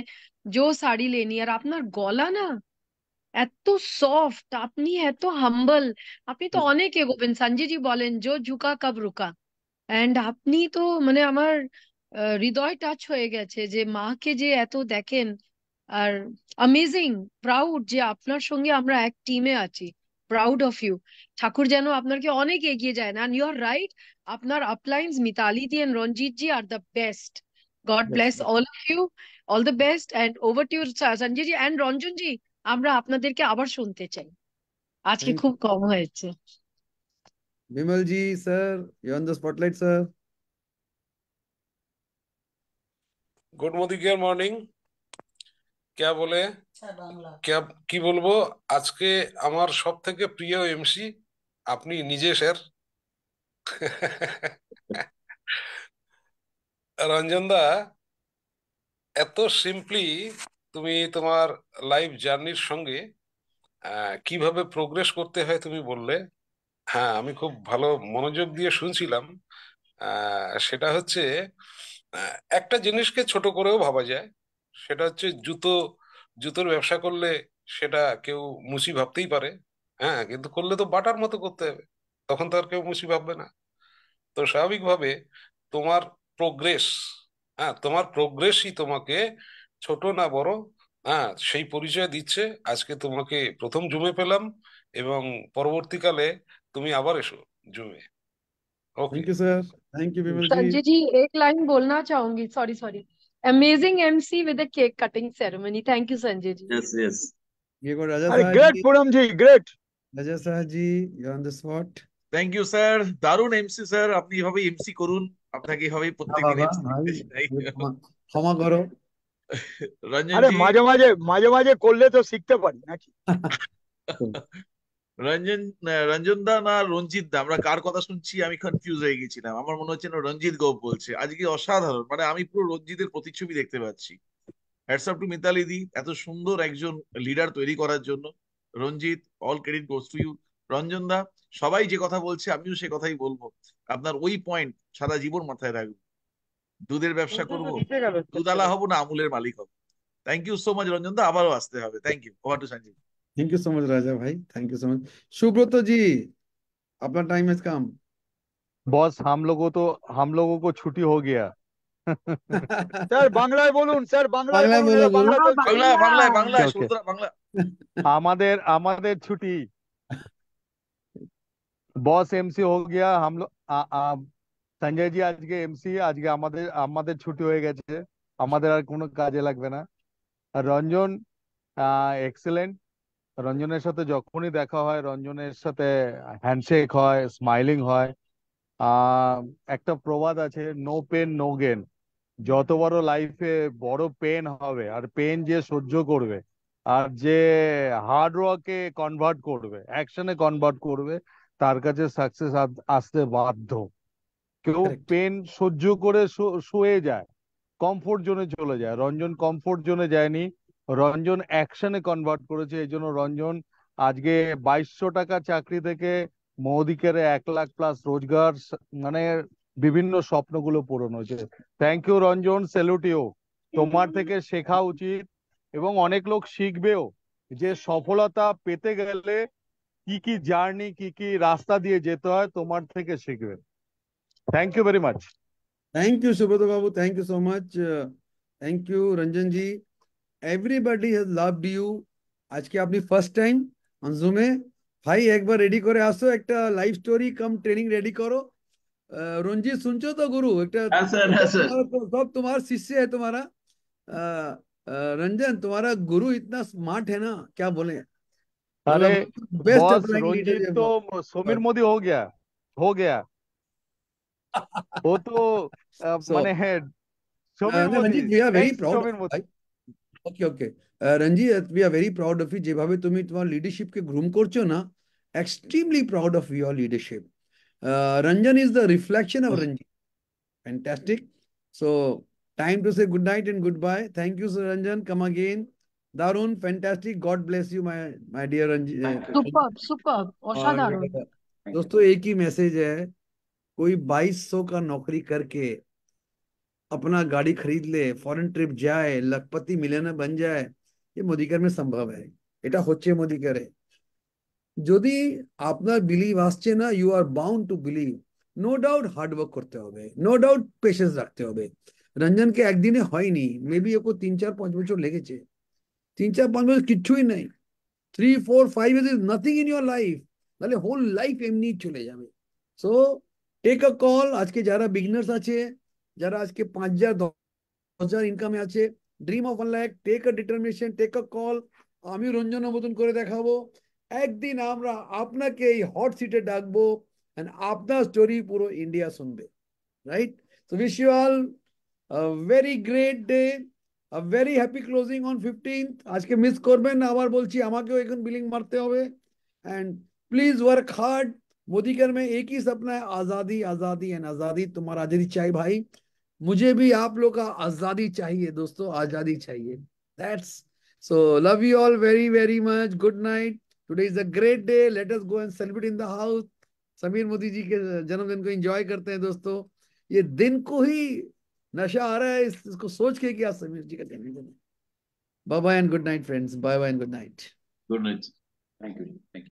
জো শাড়ি লেনি আর আপনার গলা না এত সফট আপনি এত হাম্বল আপনি তো অনেক এগোবেন সঞ্জয়জি বলেন জো ঝুকা কব রুকা অ্যান্ড আপনি তো মানে আমার হৃদয় টাচ হয়ে গেছে যে মাকে যে এত দেখেন আর অ্যামেজিং প্রাউড যে আপনার সঙ্গে আমরা এক টিমে আছি প্রাউড অফ ইউ ঠাকুর যেন আপনাকে অনেক এগিয়ে যায় না ইউ আর রাইট আপনার uplines Mitali di and Ranjit ji are the best God bless all of you all the best and over to Sanjay ji and Ranjan ji আমরা আপনাদেরকে আবার শুনতে চাই আজকে খুব কম হয়েছে Bimal ji sir you on the spotlight sir good morning good morning ক্যা বলে ক্যা আচ্ছা, কি বলবো আজকে আমার সব থেকে প্রিয় এমসি আপনি নিজে স্যার রঞ্জনদা এত সিম্পলি তুমি তোমার লাইফ জার্নির সঙ্গে কিভাবে প্রোগ্রেস করতে হয় তুমি বললে হ্যাঁ আমি খুব ভালো মনোযোগ দিয়ে শুনছিলাম সেটা হচ্ছে একটা জিনিসকে ছোট করেও ভাবা যায় সেটা হচ্ছে জুতো জুতোর ব্যবসা করলে সেটা কেউ মুসি ভাবতেই পারে হ্যাঁ কিন্তু করলে তো বাটার মতো করতে হবে তখন তো আর কেউ মুসি ভাববে না তো স্বাভাবিকভাবে তোমার প্রোগ্রেস হ্যাঁ তোমার প্রোগ্রেসই তোমাকে ছোট না বড় হ্যাঁ সেই পরিচয় দিচ্ছে আজকে তোমাকে প্রথম জুমে পেলাম এবং পরবর্তীকালে তুমি আবার এসো জুমে okay thank you sir thank you Bimal ji Sanjay ji এক লাইন বলনা চাহুঙ্গি sorry sorry amazing MC with a cake cutting ceremony. Thank you, Sanjay ji. Yes, yes. You go, Raja Are, great, Puram ji, great. Raja Sahaj ji, you're on the spot. Thank you, sir. দারুণ MC sir আপনি এভাবে MC করুন আপনাকে এভাবে প্রত্যেকদিন ক্ষমা করো রঞ্জন আরে মাঝে মাঝে মাঝে মাঝে করলে তো শিখতে পারি নাকি রঞ্জন রঞ্জন দা না রঞ্জিত দা আমরা কার কথা শুনছি আমি কনফিউজ হয়ে গেছিলাম আমার মনে হচ্ছে না রঞ্জিত গোপ বলছে আজকে অসাধারণ মানে আমি পুরো রঞ্জিতের প্রতিচ্ছবি দেখতে পাচ্ছি hats up to Mitali di এত সুন্দর একজন লিডার তৈরি করার জন্য Ranjit all credit goes to you Ranjan da সবাই যে কথা বলছে আমিও সে কথাই বলবো আপনার ওই পয়েন্ট সারা জীবন মাথায় রাখবো দুধের ব্যবসা করবো দুধালা হবো না আমুলের মালিক হবো thank you so much Ranjan da আবারও আসতে হবে thank you over to Sanjeev thank you so much Raja ভাই thank you so much Subrata ji अपना टाइम हैज कम বস हम लोगों तो हम लोगों को छुट्टी हो गया স্যার বাংলায় বলুন স্যার বাংলায় বলুন বাংলা বাংলা বাংলা সূত্রা বাংলা আমাদের আমাদের ছুটি বস এমসি हो गया हम लोग সঞ্জয় জি আজকে এমসি আজকে আমাদের আমাদের ছুটি হয়ে গেছে আমাদের আর কোনো কাজে লাগবে না রঞ্জন এক্সেলেন্ট রঞ্জনের সাথে যখনই দেখা হয় রঞ্জনের সাথে হ্যান্ডশেক হয় স্মাইলিং হয় একটা প্রবাদ আছে নো পেন নো গেন যত বড় লাইফে বড় পেন হবে আর পেন যে সহ্য করবে আর যে হার্ড ওয়ার্কে কনভার্ট করবে অ্যাকশনে কনভার্ট করবে তার কাছে সাকসেস আসতে বাধ্য কেউ পেন সহ্য করে শুয়ে যায় কমফোর্ট জোনে চলে যায় রঞ্জন কমফোর্ট জোনে যায়নি রঞ্জন অ্যাকশনে কনভার্ট করেছে এই জন্য রঞ্জন আজকে বাইশশো টাকা চাকরি থেকে মোদিকের এক লাখ প্লাস রোজগার মানে বিভিন্ন স্বপ্নগুলো পূরণ হয়েছে thank you Ranjan salute you তোমার থেকে শেখা উচিত এবং অনেক লোক শিখবেও যে সফলতা পেতে গেলে কি কি জার্নি কি কি রাস্তা দিয়ে যেতে হয় তোমার থেকে শিখবে thank you very much thank you Subrata babu thank you so much thank you Ranjan ji everybody has loved you আজকে আপনি ফার্স্ট টাইম অন ভাই একবার রেডি করে আসো একটা live story cum training ready করো রঞ্জিত শুনছো তো গুরু একটা सब तुम्हारा शिष्य है तुम्हारा रंजन तुम्हारा गुरु इतना स्मार्ट है ना क्या बोले अरे बॉस मतलब रंजीत तो सोमिर मोदी हो गया हो गया वो तो माने है Samir Modi we are very proud Modi okay okay Ranji we are very proud of you যেভাবে তুমি তোমার লিডারশিপকে গ্রুম করছো না extremely proud of your leadership Ranjan is the reflection of Ranji fantastic so time to say good night and goodbye thank you sir Ranjan come again দারুন fantastic God bless you my my dear Ranjit superb superb অসাধারণ दोस्तों एक ही message है कोई 2200 का नौकरी करके अपना गाड़ी खरीद ले फॉरेन ट्रिप जाए लखपति मिलेनर बन जाए ये মোদিকার में সম্ভব है এটা হচ্ছে মোদিকারে যদি আপনার বিলিভ আসছে না you are bound to believe no doubt hard work করতে হবে নো ডাউট পেশেন্স রাখতে হবে রঞ্জনকে একদিনে হয়নি মেবি ওকে তিন চার পাঁচ বছর লেগেছে তিন চার পাঁচ বছর কিচ্ছুই নাই three four five years is nothing in your life তাহলে হোল লাইফ এমনি চলে যাবে সো টেক আ কল আজকে যারা বিগনার্স আছে যারা আজকে পাঁচ হাজার দশ হাজার ইনকামে আছে dream of one lakh take a determination take a call আমি রঞ্জনের মতন করে দেখাবো একদিন আমরা আপনাকে এই হট সিটে ডাকবো অ্যান্ড আপনার স্টোরি পুরো ইন্ডিয়া শুনবে right so wish you all very great day very happy closing on fifteenth আজকে মিস করবেন না আবার বলছি আমাকেও এখন বিলিং মারতে হবে and please work hard Modicare में एक ही सपना है आज़ादी आज़ादी एंड आज़ादी तुम्हारा आज़ादी चाहिए भाई मुझे भी आप लोग का आजादी चाहिए दोस्तों आजादी चाहिए that's so love you all very very much good night today is a great day let us go and celebrate in the house Samir Modi ji के जन्मदिन को एंजॉय करते हैं दोस्तों ये दिन को ही नशा आ रहा है इस, इसको सोच के कि समीर जी का जन्मदिन है bye bye and good night friends bye bye and good night good night thank you thank you